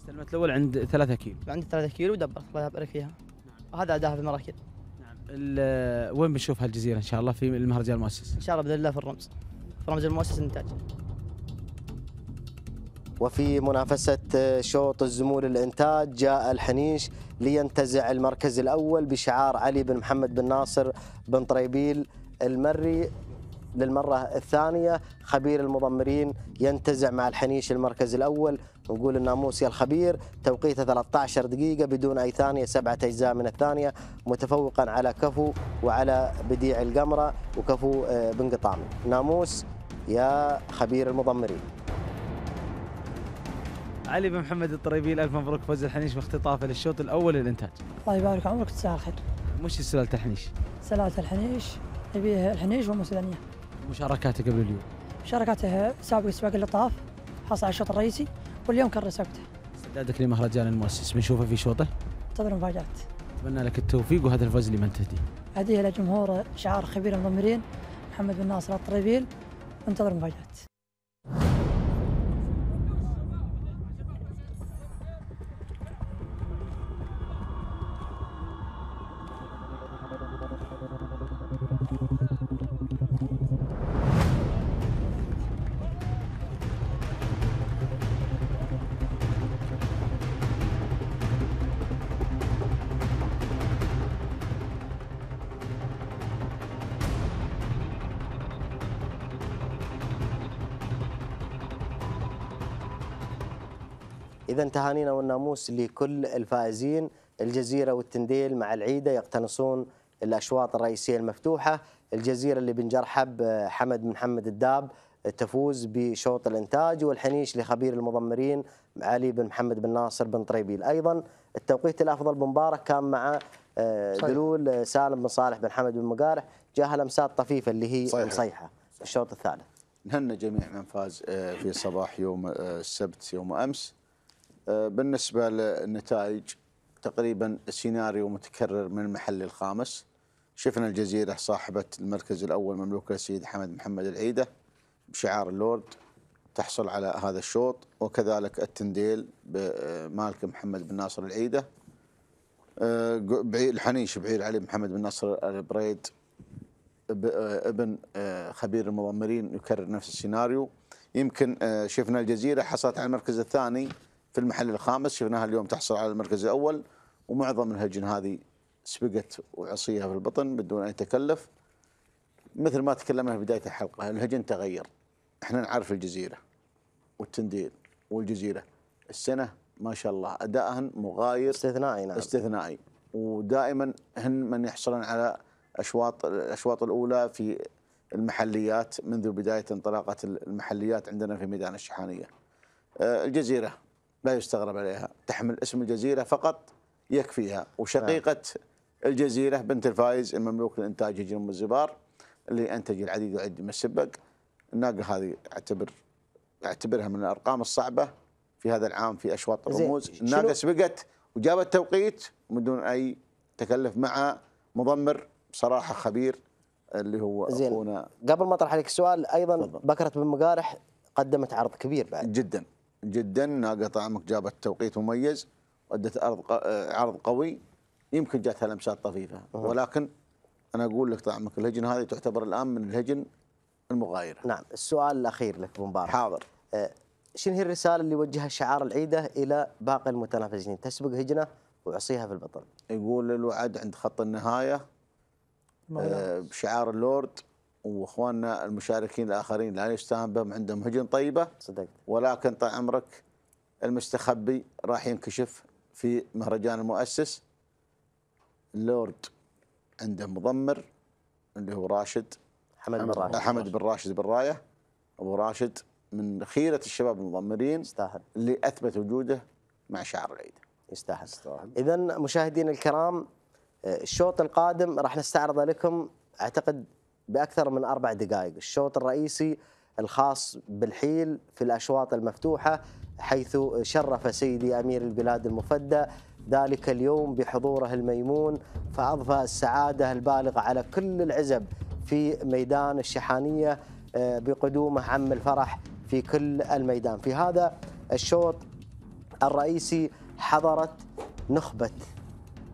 استلمت الاول عند 3 كيلو عند 3 كيلو ودبرت الله يبارك فيها نعم. هذا اداها في المراكز وين بنشوف هالجزيره ان شاء الله في المهرجان المؤسس؟ ان شاء الله باذن الله في الرمز في رمز المؤسس الانتاج وفي منافسة شوط الزمول الإنتاج جاء الحنيش لينتزع المركز الأول بشعار علي بن محمد بن ناصر بن طريبيل المري للمرة الثانية خبير المضمرين ينتزع مع الحنيش المركز الأول ونقول الناموس يا الخبير توقيته 13 دقيقة بدون أي ثانية سبعة أجزاء من الثانية متفوقا على كفو وعلى بديع القمرة وكفو آه، بن قطامي ناموس يا خبير المضمرين علي بن محمد الطريبيل الف مبروك فوز الحنيش باختطافه للشوط الاول للانتاج. الله يبارك عمرك تسال الخير مش سلاله الحنيش؟ سلاله الحنيش نبيه الحنيش والمسلميه. مشاركاته قبل اليوم؟ مشاركاته سابق سباق اللي طاف حصل على الشوط الرئيسي واليوم كرسبته استعدادك لمهرجان المؤسس بنشوفه في شوطه؟ انتظر مفاجات اتمنى لك التوفيق وهذا الفوز اللي لمن تهدي هديه لجمهور شعار خبير المضمرين محمد بن ناصر الطريبيل انتظر مفاجات إذا تهانينا والناموس لكل الفائزين الجزيرة والتنديل مع العيدة يقتنصون الأشواط الرئيسية المفتوحة الجزيرة اللي بنجرحب جرحب حمد بن محمد الداب تفوز بشوط الإنتاج والحنيش لخبير المضمرين علي بن محمد بن ناصر بن طريبيل أيضا التوقيت الأفضل بمبارك كان مع آه، دلول آه، سالم بن صالح بن حمد بن مقارح جاها لمسات طفيفة اللي هي صحيح. مصيحة الشوط الثالث نهنى جميع من فاز آه، في صباح يوم السبت يوم أمس بالنسبة للنتائج تقريبا سيناريو متكرر من المحل الخامس شفنا الجزيرة صاحبة المركز الأول مملوكة السيد حمد محمد العيدة بشعار اللورد تحصل على هذا الشوط وكذلك التنديل بمالك محمد بن ناصر العيدة الحنيش بعير علي محمد بن ناصر البريد ابن خبير المضمرين يكرر نفس السيناريو يمكن شفنا الجزيرة حصلت على المركز الثاني في المحل الخامس شفناها اليوم تحصل على المركز الاول ومعظم الهجن هذه سبقت وعصيها في البطن بدون اي تكلف مثل ما تكلمنا في بدايه الحلقه الهجن تغير احنا نعرف الجزيره والتنديل والجزيره السنه ما شاء الله ادائهن مغاير استثنائي نعم استثنائي ودائما هن من يحصلن على اشواط الاشواط الاولى في المحليات منذ بدايه انطلاقه المحليات عندنا في ميدان الشحانيه آه، الجزيره لا يستغرب عليها تحمل اسم الجزيرة فقط يكفيها وشقيقة نعم. الجزيرة بنت الفايز المملوك لإنتاج جنوب الزبار اللي أنتج العديد وعد من السبق الناقة هذه أعتبر أعتبرها من الأرقام الصعبة في هذا العام في أشواط الرموز الناقة سبقت وجابت توقيت من دون أي تكلف مع مضمر بصراحة خبير اللي هو زين. أخونا قبل ما أطرح عليك السؤال أيضا بكرة بن مقارح قدمت عرض كبير بعد جدا جدا ناقه طعمك جابت توقيت مميز ودت عرض عرض قوي يمكن جاتها لمسات طفيفه ولكن انا اقول لك طعمك الهجنه هذه تعتبر الان من الهجن المغايره. نعم، السؤال الاخير لك مبارك. حاضر. أه، شنو هي الرساله اللي وجهها شعار العيده الى باقي المتنافسين؟ تسبق هجنه وعصيها في البطل. يقول الوعد عند خط النهايه آه بشعار اللورد واخواننا المشاركين الاخرين لا يستهان بهم عندهم هجن طيبه صدقت ولكن طال عمرك المستخبي راح ينكشف في مهرجان المؤسس لورد عنده مضمر اللي هو راشد حمد بن راشد حمد بن راشد بن رايه ابو راشد من خيره الشباب المضمرين يستاهل اللي اثبت وجوده مع شعر العيد يستاهل يستاهل اذا مشاهدينا الكرام آه، الشوط القادم راح نستعرضه لكم اعتقد بأكثر من أربع دقائق الشوط الرئيسي الخاص بالحيل في الأشواط المفتوحة حيث شرف سيدي أمير البلاد المفدى ذلك اليوم بحضوره الميمون فأضفى السعادة البالغة على كل العزب في ميدان الشحانية آه، بقدومه عم الفرح في كل الميدان في هذا الشوط الرئيسي حضرت نخبة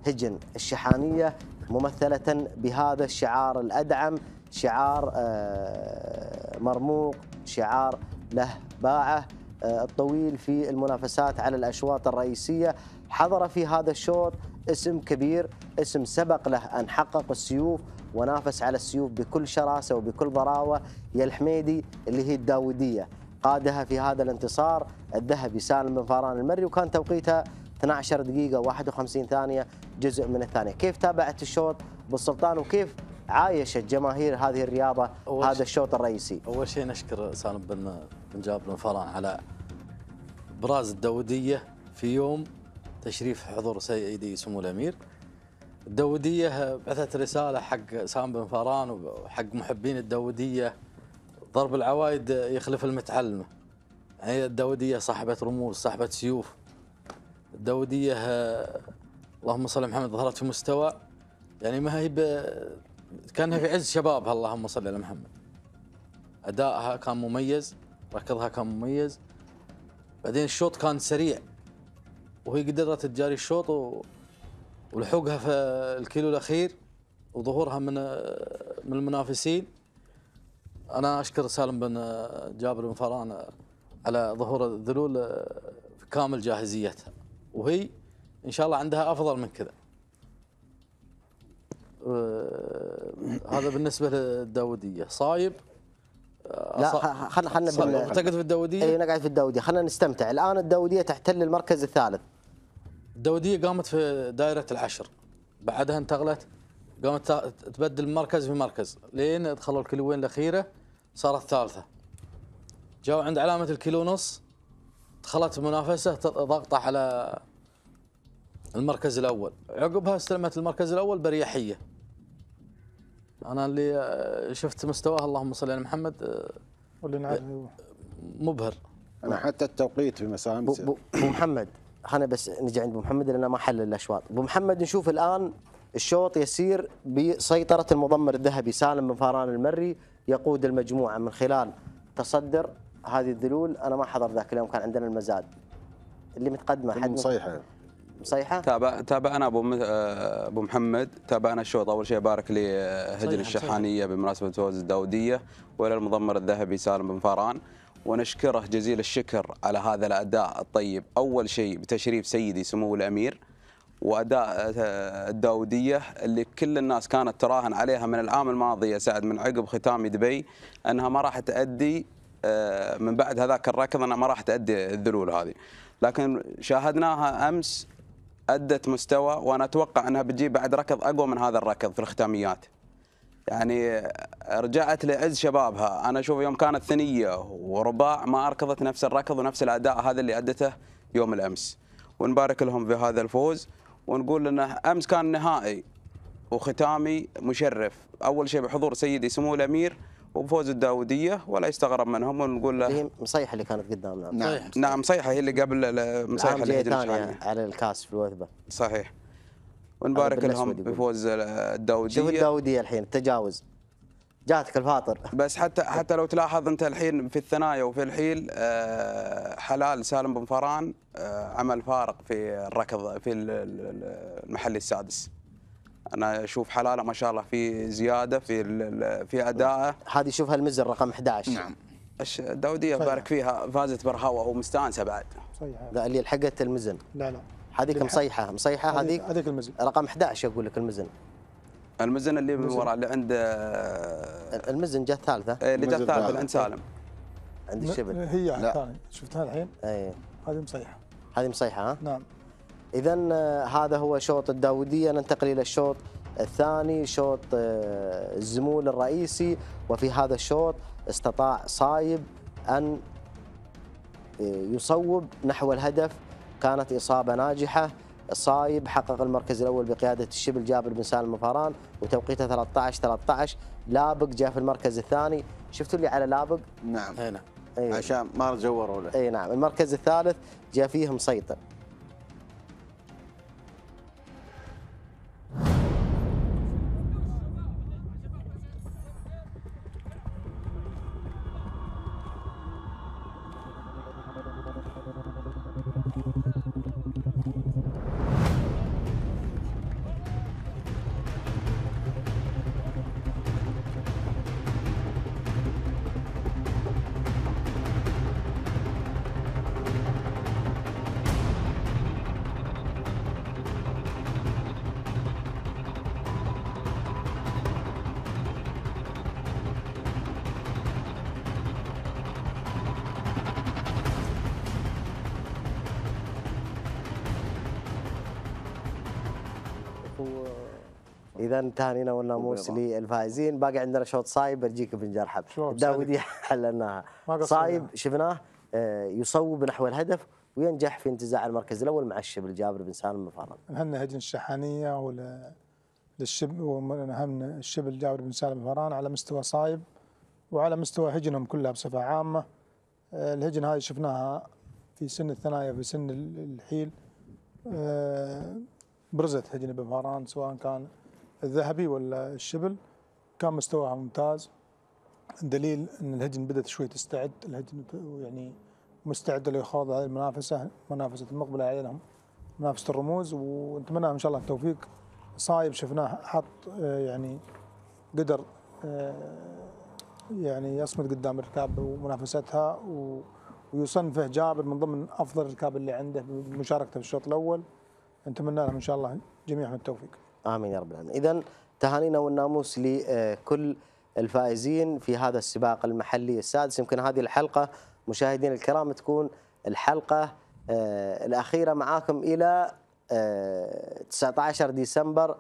هجن الشحانية ممثلة بهذا الشعار الأدعم شعار آه، مرموق شعار له باعه آه، الطويل في المنافسات على الأشواط الرئيسية حضر في هذا الشوط اسم كبير اسم سبق له أن حقق السيوف ونافس على السيوف بكل شراسة وبكل ضراوة يا الحميدي اللي هي الداودية قادها في هذا الانتصار الذهبي سالم بن فاران المري وكان توقيتها 12 دقيقة و51 ثانية جزء من الثانية كيف تابعت الشوط بالسلطان وكيف عايشت جماهير هذه الرياضة هذا الشوط الرئيسي أول شيء نشكر سالم بن بن جابر بن فران على إبراز الدوديه في يوم تشريف حضور سيدي سمو الأمير الدوديه بعثت رسالة حق سام بن فران وحق محبين الدوديه ضرب العوايد يخلف المتعلمة هي الدوديه صاحبة رموز صاحبة سيوف الدوديه اللهم صل محمد ظهرت في مستوى يعني ما هي كانها في عز شبابها اللهم صل على محمد ادائها كان مميز ركضها كان مميز بعدين الشوط كان سريع وهي قدرت تجاري الشوط و... ولحقها في الكيلو الاخير وظهورها من من المنافسين انا اشكر سالم بن جابر بن فران على ظهور الذلول آه، في كامل جاهزيتها وهي ان شاء الله عندها افضل من كذا آه، هذا بالنسبه للداوديه صايب آه، لا خلنا خلنا تقعد في الداوديه اي نقعد في الداوديه خلنا نستمتع الان الداوديه تحتل المركز الثالث الداوديه قامت في دائره العشر بعدها انتقلت قامت تبدل مركز في مركز لين دخلوا الكيلوين الاخيره صارت ثالثه جاوا عند علامه الكيلو ونص دخلت منافسه ضغطه على المركز الاول عقبها استلمت المركز الاول بريحيه انا اللي آه، شفت مستواه اللهم صل على محمد آه، واللي نعم. مبهر انا حتى التوقيت في مسامس بو محمد خلينا بس نجي عند ابو محمد لان ما حل الاشواط ابو محمد نشوف الان الشوط يسير بسيطره المضمر الذهبي سالم بن فاران المري يقود المجموعه من خلال تصدر هذه الذلول انا ما حضر ذاك اليوم كان عندنا المزاد اللي متقدمه حد مصيحه صيحه تابع تابعنا ابو آه، ابو محمد تابعنا الشوط اول شيء بارك لهجن آه، الشحانيه بمناسبه فوز الداوديه وللمضمر الذهبي سالم بن فاران ونشكره جزيل الشكر على هذا الاداء الطيب اول شيء بتشريف سيدي سمو الامير واداء آه، الداوديه اللي كل الناس كانت تراهن عليها من العام الماضي يا سعد من عقب ختام دبي انها ما راح تادي من بعد هذاك الركض انها ما راح تادي الذلول هذه لكن شاهدناها امس ادت مستوى وانا اتوقع انها بتجيب بعد ركض اقوى من هذا الركض في الختاميات. يعني رجعت لعز شبابها، انا اشوف يوم كانت ثنيه ورباع ما اركضت نفس الركض ونفس الاداء هذا اللي ادته يوم الامس. ونبارك لهم بهذا الفوز ونقول انه امس كان نهائي وختامي مشرف، اول شيء بحضور سيدي سمو الامير وبفوز الداوديه ولا يستغرب منهم ونقول له هي مصيحه اللي كانت قدامنا نعم نعم مصيحه هي اللي قبل مصيحه اللي الثانيه على الكاس في الوثبه صحيح ونبارك لهم بفوز الداوديه شوف الداوديه الحين التجاوز جاتك الفاطر بس حتى حتى لو تلاحظ انت الحين في الثنايا وفي الحيل آه، حلال سالم بن فران آه، عمل فارق في الركض في المحلي السادس انا اشوف حلاله ما شاء الله في زياده في في ادائه هذه شوفها المزر رقم 11 نعم الداوديه بارك فيها فازت برهاوه ومستانسه بعد صحيح لا اللي لحقت المزن لا لا هذيك مصيحه مصيحه هذيك هذيك المزن رقم 11 اقول لك المزن المزن اللي من وراء اللي عند المزن جاء ثالثه إيه، اللي جاء ثالثه عند سالم عند الشبل هي لا. شفتها الحين؟ اي هذه مصيحه هذه مصيحه ها؟ نعم اذا آه، هذا هو شوط الداوديه ننتقل الى الشوط الثاني شوط آه، الزمول الرئيسي وفي هذا الشوط استطاع صايب ان آه، يصوب نحو الهدف كانت اصابه ناجحه صايب حقق المركز الاول بقياده الشبل جابر بن سالم الفاران وتوقيته 13 13 لابق جاء في المركز الثاني شفتوا اللي على لابق نعم هنا أي. عشان ما جوروا له اي نعم المركز الثالث جاء فيه مسيطر اذا تهانينا والناموس للفائزين باقي عندنا شوط صايب برجيك بن جرحب داودي حللناها صايب شفناه آه، يصوب نحو الهدف وينجح في انتزاع المركز الاول مع الشبل جابر بن سالم المفرد. نهنى هجن الشحانيه ولا للشبل ومن الشبل جابر بن سالم الفران على مستوى صايب وعلى مستوى هجنهم كلها بصفه عامه. آه، الهجن هاي شفناها في سن الثنايا في سن الحيل آه، برزت هجن بن فاران سواء كان الذهبي ولا الشبل كان مستواها ممتاز دليل ان الهجن بدات شوي تستعد الهجن يعني مستعده لخوض هذه المنافسه منافسه المقبله عليهم منافسه الرموز ونتمنى ان شاء الله التوفيق صايب شفناه حط آه، يعني قدر آه، يعني يصمد قدام الركاب ومنافستها ويصنفه جابر من ضمن افضل الركاب اللي عنده بمشاركته في الشوط الاول نتمنى لهم ان شاء الله جميعهم التوفيق امين يا رب العالمين اذا تهانينا والناموس لكل الفائزين في هذا السباق المحلي السادس يمكن هذه الحلقه مشاهدينا الكرام تكون الحلقه آه، الاخيره معاكم الى 19 آه، ديسمبر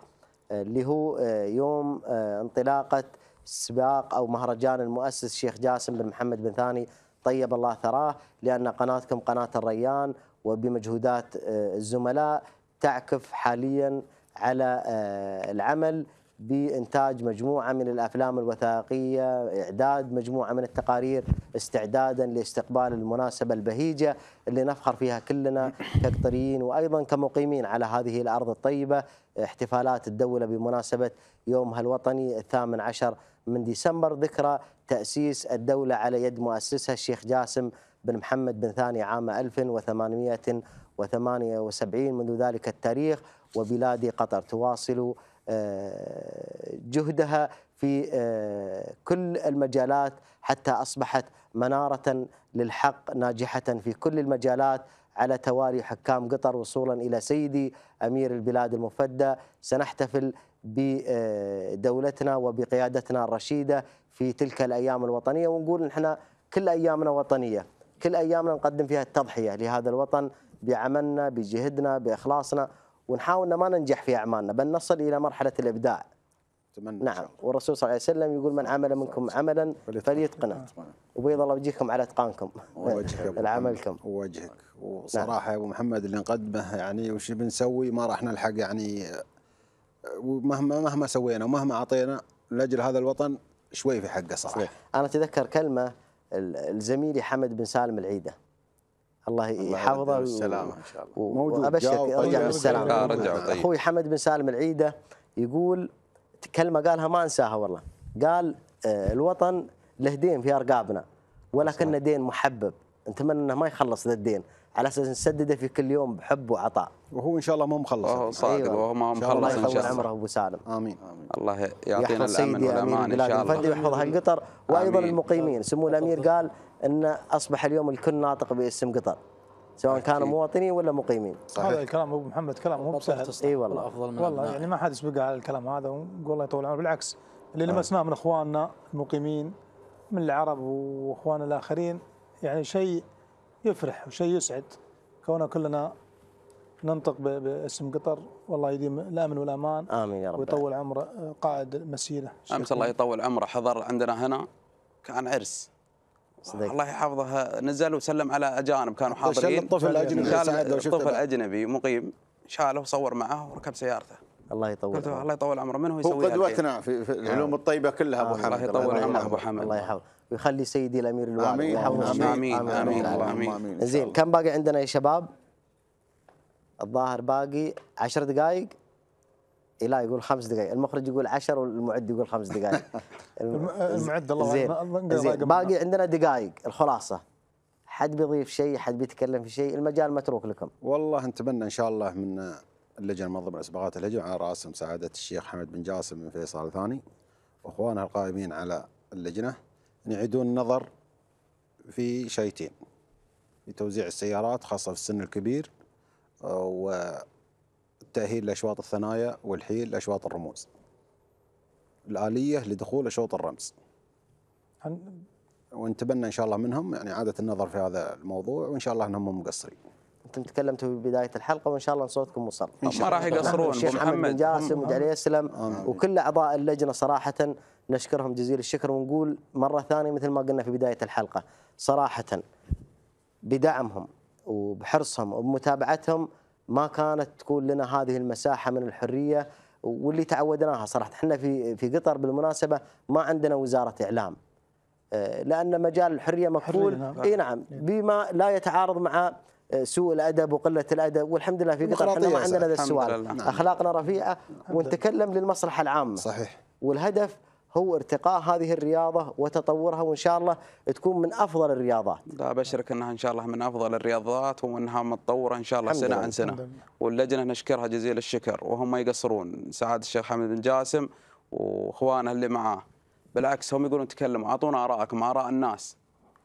آه، اللي هو يوم انطلاقه سباق او مهرجان المؤسس الشيخ جاسم بن محمد بن ثاني طيب الله ثراه لان قناتكم قناه الريان وبمجهودات الزملاء تعكف حاليا على آه، العمل بإنتاج مجموعة من الأفلام الوثائقية إعداد مجموعة من التقارير استعدادا لاستقبال المناسبة البهيجة اللي نفخر فيها كلنا كقطريين وأيضا كمقيمين على هذه الأرض الطيبة احتفالات الدولة بمناسبة يومها الوطني الثامن عشر من ديسمبر ذكرى تأسيس الدولة على يد مؤسسها الشيخ جاسم بن محمد بن ثاني عام 1878 منذ ذلك التاريخ وبلاد قطر تواصل آه، جهدها في آه، كل المجالات حتى اصبحت مناره للحق ناجحه في كل المجالات على توالي حكام قطر وصولا الى سيدي امير البلاد المفدى سنحتفل بدولتنا آه، وبقيادتنا الرشيده في تلك الايام الوطنيه ونقول نحن كل ايامنا وطنيه، كل ايامنا نقدم فيها التضحيه لهذا الوطن بعملنا بجهدنا باخلاصنا ونحاول ما ننجح في اعمالنا بل نصل الى مرحله الابداع تمنى نعم والرسول صلى الله عليه وسلم يقول من عمل منكم عملا فليتقنه وبيض الله وجهكم على اتقانكم ووجهك لعملكم ووجهك نعم. وصراحه يا ابو محمد اللي نقدمه يعني وش بنسوي ما راح نلحق يعني ومهما مهما سوينا ومهما اعطينا لاجل هذا الوطن شوي في حقه صراحه انا اتذكر كلمه الزميلي حمد بن سالم العيده الله يحفظه بالسلامه ان شاء الله موجود ابشرك رجع بالسلامه رجع اخوي حمد بن سالم العيده يقول كلمه قالها ما انساها والله قال آه، الوطن له دين في ارقابنا ولكن دين محبب نتمنى انه ما يخلص ذا الدين على اساس نسدده في كل يوم بحب وعطاء وهو ان شاء الله ما مخلص وهو صادق أيوة. وهو ما مخلص ان شاء الله عمره ابو سالم امين, آمين. الله يعطينا الامن والامان ان شاء الله يحفظ هالقطر وايضا المقيمين سمو الامير قال ان اصبح اليوم الكل ناطق باسم قطر سواء كانوا مواطنين ولا مقيمين صحيح. هذا الكلام ابو محمد كلام مو بسهل اي والله افضل من والله يعني ما حد يسبق على الكلام هذا والله يطول عمره بالعكس اللي لمسناه من اخواننا المقيمين من العرب واخواننا الاخرين يعني شيء يفرح وشيء يسعد كوننا كلنا ننطق باسم قطر والله يديم الامن والامان امين يا رب ويطول عمره قائد مسيره امس الله يطول عمره حضر عندنا هنا كان عرس صديق. الله يحفظه نزل وسلم على اجانب كانوا حاضرين الطفل الاجنبي شال الطفل الاجنبي مقيم شاله وصور معه وركب سيارته الله يطول عمره الله يطول عمره من هو يسوي قدوتنا في, العلوم آه. الطيبه كلها ابو آه، حمد الله يطول عمره ابو حمد الله يحفظه ويخلي سيدي الامير الوالد امين امين امين امين امين امين, آمين, آمين زين كم باقي عندنا يا شباب؟ الظاهر باقي 10 دقائق لا يقول خمس دقائق المخرج يقول عشر والمعد يقول خمس دقائق المعد الله زين, زين. باقي عندنا دقائق الخلاصة حد بيضيف شيء حد بيتكلم في شيء المجال متروك لكم والله نتمنى إن شاء الله من اللجنة المنظمة لسباقات الهجرة على رأسهم سعادة الشيخ حمد بن جاسم بن فيصل الثاني وإخوانه القائمين على اللجنة أن يعيدون النظر في شيتين في توزيع السيارات خاصة في السن الكبير آه، و تأهيل لأشواط الثنايا والحيل لأشواط الرموز الآلية لدخول أشواط الرمز ونتبنى إن شاء الله منهم يعني إعادة النظر في هذا الموضوع وإن شاء الله أنهم مو مقصرين انتم تكلمتوا في بدايه الحلقه وان شاء الله صوتكم وصل ما راح يقصرون الشيخ محمد بن جاسم وجعلي يسلم وكل اعضاء اللجنه صراحه نشكرهم جزيل الشكر ونقول مره ثانيه مثل ما قلنا في بدايه الحلقه صراحه بدعمهم وبحرصهم وبمتابعتهم ما كانت تكون لنا هذه المساحه من الحريه واللي تعودناها صراحه احنا في في قطر بالمناسبه ما عندنا وزاره اعلام آه، لان مجال الحريه مقفول نعم. اي نعم بما لا يتعارض مع آه، سوء الادب وقله الادب والحمد لله في قطر احنا ما عندنا هذا السؤال اخلاقنا رفيعه ونتكلم للمصلحه العامه صحيح والهدف هو ارتقاء هذه الرياضة وتطورها وإن شاء الله تكون من أفضل الرياضات لا أبشرك أنها إن شاء الله من أفضل الرياضات وأنها متطورة إن شاء الله سنة عن سنة واللجنة نشكرها جزيل الشكر وهم ما يقصرون سعادة الشيخ حمد بن جاسم وإخوانه اللي معاه بالعكس هم يقولون تكلموا أعطونا آراءكم آراء الناس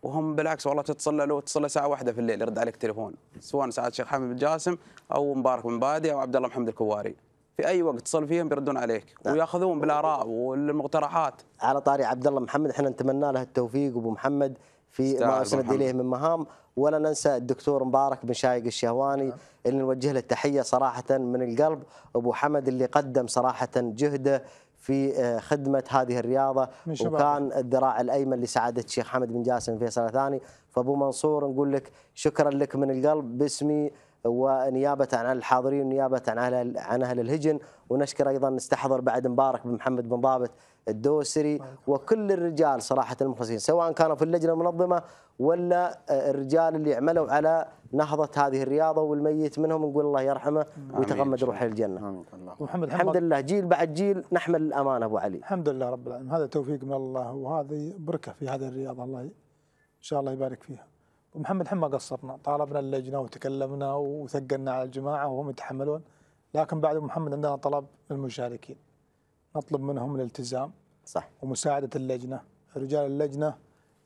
وهم بالعكس والله تتصل له تتصل ساعه واحده في الليل يرد عليك تليفون سواء سعاده الشيخ حمد بن جاسم او مبارك بن بادي او عبد الله محمد الكواري في اي وقت تصل فيهم بيردون عليك نعم. وياخذون بالاراء والمقترحات على طاري عبد الله محمد احنا نتمنى له التوفيق ابو محمد في ما اسند اليه من مهام ولا ننسى الدكتور مبارك بن شايق الشهواني نعم. اللي نوجه له التحيه صراحه من القلب ابو حمد اللي قدم صراحه جهده في آه، خدمة هذه الرياضة وكان الذراع الأيمن لسعادة الشيخ حمد بن جاسم فيصل الثاني فأبو منصور نقول لك شكرا لك من القلب باسمي ونيابة عن الحاضرين ونيابة عن أهل عن أهل الهجن ونشكر أيضا نستحضر بعد مبارك بن محمد بن ضابط الدوسري وكل الرجال صراحة المخلصين سواء كانوا في اللجنة المنظمة ولا آه، الرجال اللي عملوا على نهضة هذه الرياضة والميت منهم نقول الله يرحمه ويتغمد روحه الجنة محمد الحمد لله جيل بعد جيل نحمل الأمانة أبو علي الحمد لله رب العالمين هذا توفيق من الله وهذه بركة في هذه الرياضة الله إن شاء الله يبارك فيها ومحمد حما ما قصرنا طالبنا اللجنه وتكلمنا وثقلنا على الجماعه وهم يتحملون لكن بعد محمد عندنا طلب من المشاركين نطلب منهم الالتزام صح ومساعده اللجنه رجال اللجنه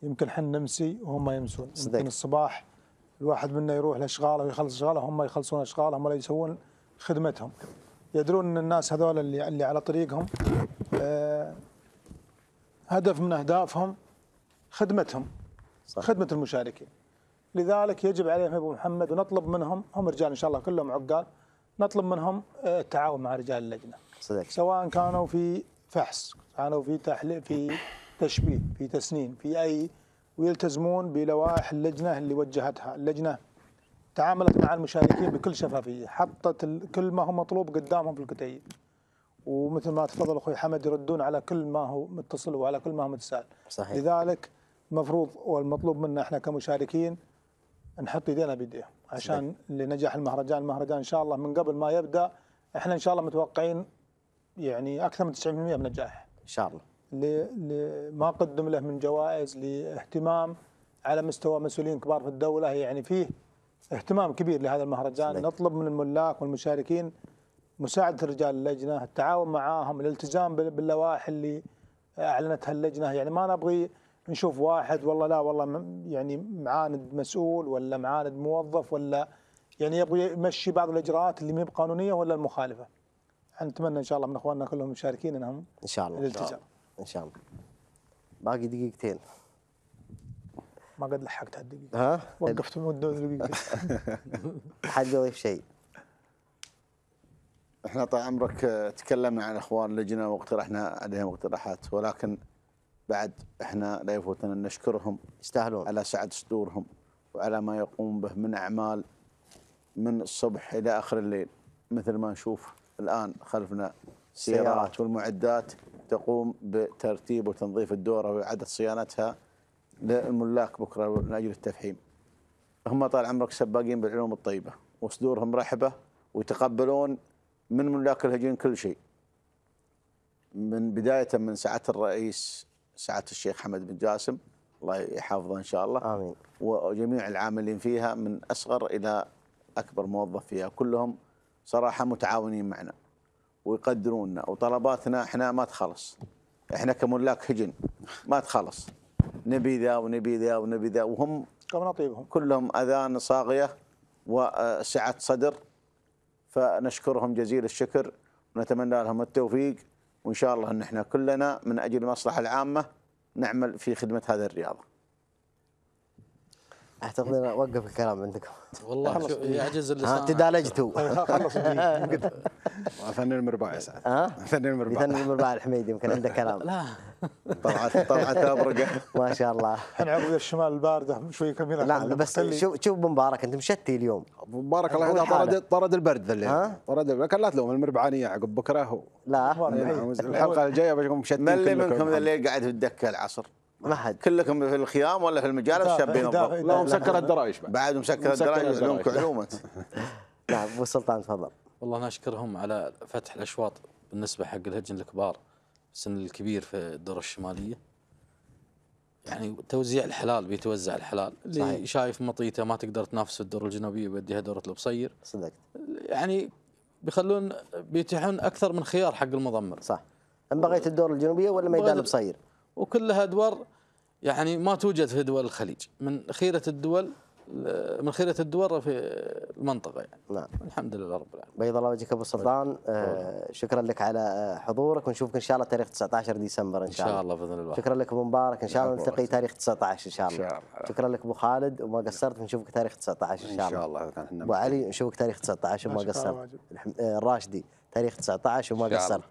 يمكن حن نمسي وهم يمسون صدق. يمكن الصباح الواحد منا يروح لاشغاله ويخلص اشغاله هم يخلصون اشغالهم ولا يسوون خدمتهم يدرون ان الناس هذول اللي اللي على طريقهم آه، هدف من اهدافهم خدمتهم صح. خدمه المشاركين لذلك يجب عليهم ابو محمد ونطلب منهم هم رجال ان شاء الله كلهم عقال نطلب منهم آه، التعاون مع رجال اللجنه صدق. سواء كانوا في فحص كانوا في تحليل في تشبيه في تسنين في اي ويلتزمون بلوائح اللجنه اللي وجهتها اللجنه تعاملت مع المشاركين بكل شفافيه حطت كل ما هو مطلوب قدامهم في الكتيب ومثل ما تفضل اخوي حمد يردون على كل ما هو متصل وعلى كل ما هو متسال صحيح. لذلك المفروض والمطلوب منا احنا كمشاركين نحط ايدينا بايديهم عشان لنجاح المهرجان المهرجان ان شاء الله من قبل ما يبدا احنا ان شاء الله متوقعين يعني اكثر من 90% من نجاح ان شاء الله لما قدم له من جوائز لاهتمام على مستوى مسؤولين كبار في الدوله يعني فيه اهتمام كبير لهذا المهرجان نطلب من الملاك والمشاركين مساعده رجال اللجنه التعاون معاهم الالتزام باللوائح اللي اعلنتها اللجنه يعني ما نبغي نشوف واحد والله لا والله يعني معاند مسؤول ولا معاند موظف ولا يعني يبغى يمشي بعض الاجراءات اللي ما بقانونيه ولا المخالفه. نتمنى ان شاء الله من اخواننا كلهم مشاركين انهم ان شاء الله الالتزام. ان شاء الله. باقي دقيقتين. ما قد لحقت هالدقيقة ها؟ وقفت مدة دقيقة حد يضيف شيء احنا طال عمرك تكلمنا عن اخوان اللجنة واقترحنا عليهم اقتراحات ولكن بعد احنا لا يفوتنا نشكرهم يستاهلون على سعة صدورهم وعلى ما يقوم به من اعمال من الصبح الى اخر الليل مثل ما نشوف الان خلفنا سيارات, سيارات والمعدات تقوم بترتيب وتنظيف الدوره واعاده صيانتها للملاك بكره من اجل التفحيم. هم طال عمرك سباقين بالعلوم الطيبه وصدورهم رحبه ويتقبلون من ملاك الهجين كل شيء. من بدايه من سعاده الرئيس سعاده الشيخ حمد بن جاسم الله يحافظه ان شاء الله امين وجميع العاملين فيها من اصغر الى اكبر موظف فيها كلهم صراحه متعاونين معنا ويقدروننا وطلباتنا احنا ما تخلص احنا كملاك هجن ما تخلص نبي ذا ونبي ذا ونبي ذا وهم طيبهم كلهم اذان صاغيه وسعه صدر فنشكرهم جزيل الشكر ونتمنى لهم التوفيق وإن شاء الله أن احنا كلنا من أجل المصلحة العامة نعمل في خدمة هذه الرياضة اعتقد انا اوقف الكلام عندكم والله يعجز اللي صار تدالجتوا خلص ثنين مرباع يا سعد ها ثنين مرباع ثنين مرباع الحميدي يمكن عنده كلام لا طلعت طلعت ابرقه ما شاء الله احنا عقب الشمال البارده شوي كم هنا لا بس شوف شوف مبارك انت مشتي اليوم مبارك الله يهداه طرد طرد البرد ذا طرد لكن لا تلوم المربعانيه عقب بكره لا نعم، الحلقه الجايه بشوفكم مشتي من منكم ذا الليل قاعد في الدكه العصر ما حد كلكم في الخيام ولا في المجالس شابين لا مسكر الدرايش بعد بعد مسكر الدرايش لهم علومك نعم ابو سلطان تفضل والله انا اشكرهم على فتح الاشواط بالنسبه حق الهجن الكبار السن الكبير في الدورة الشماليه يعني توزيع الحلال بيتوزع الحلال اللي صحيح. شايف مطيته ما تقدر تنافس في الدور الجنوبيه بيديها دوره البصير صدقت يعني بيخلون بيتيحون اكثر من خيار حق المضمر صح ان بغيت الدور الجنوبيه ولا ميدان البصير وكلها ادوار يعني ما توجد في دول الخليج من خيرة الدول من خيرة الدول في المنطقة يعني نعم الحمد لله رب العالمين بيض الله وجهك أبو طيب. سلطان آه طيب. شكرا لك على آه، حضورك ونشوفك إن شاء الله تاريخ 19 ديسمبر إن شاء الله إن شاء الله بإذن الله شكرا لك أبو مبارك إن شاء الله نلتقي تاريخ 19 إن شاء الله, إن شاء الله. شكرا لك أبو خالد وما نعم. قصرت نشوفك تاريخ 19 آه، إن شاء الله إن شاء الله أبو علي نشوفك تاريخ 19 وما قصرت الراشدي تاريخ 19 وما قصرت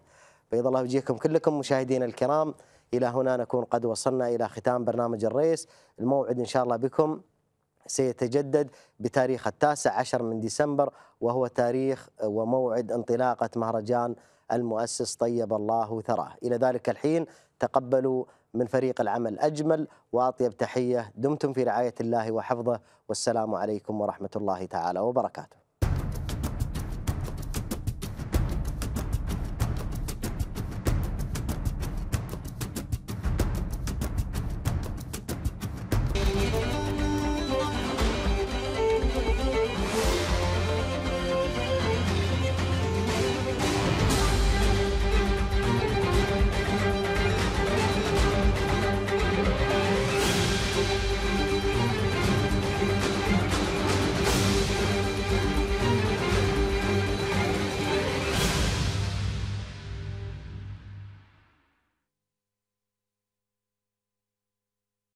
بيض الله وجهكم كلكم مشاهدينا الكرام إلى هنا نكون قد وصلنا إلى ختام برنامج الريس الموعد إن شاء الله بكم سيتجدد بتاريخ التاسع عشر من ديسمبر وهو تاريخ وموعد انطلاقة مهرجان المؤسس طيب الله ثراه إلى ذلك الحين تقبلوا من فريق العمل أجمل وأطيب تحية دمتم في رعاية الله وحفظه والسلام عليكم ورحمة الله تعالى وبركاته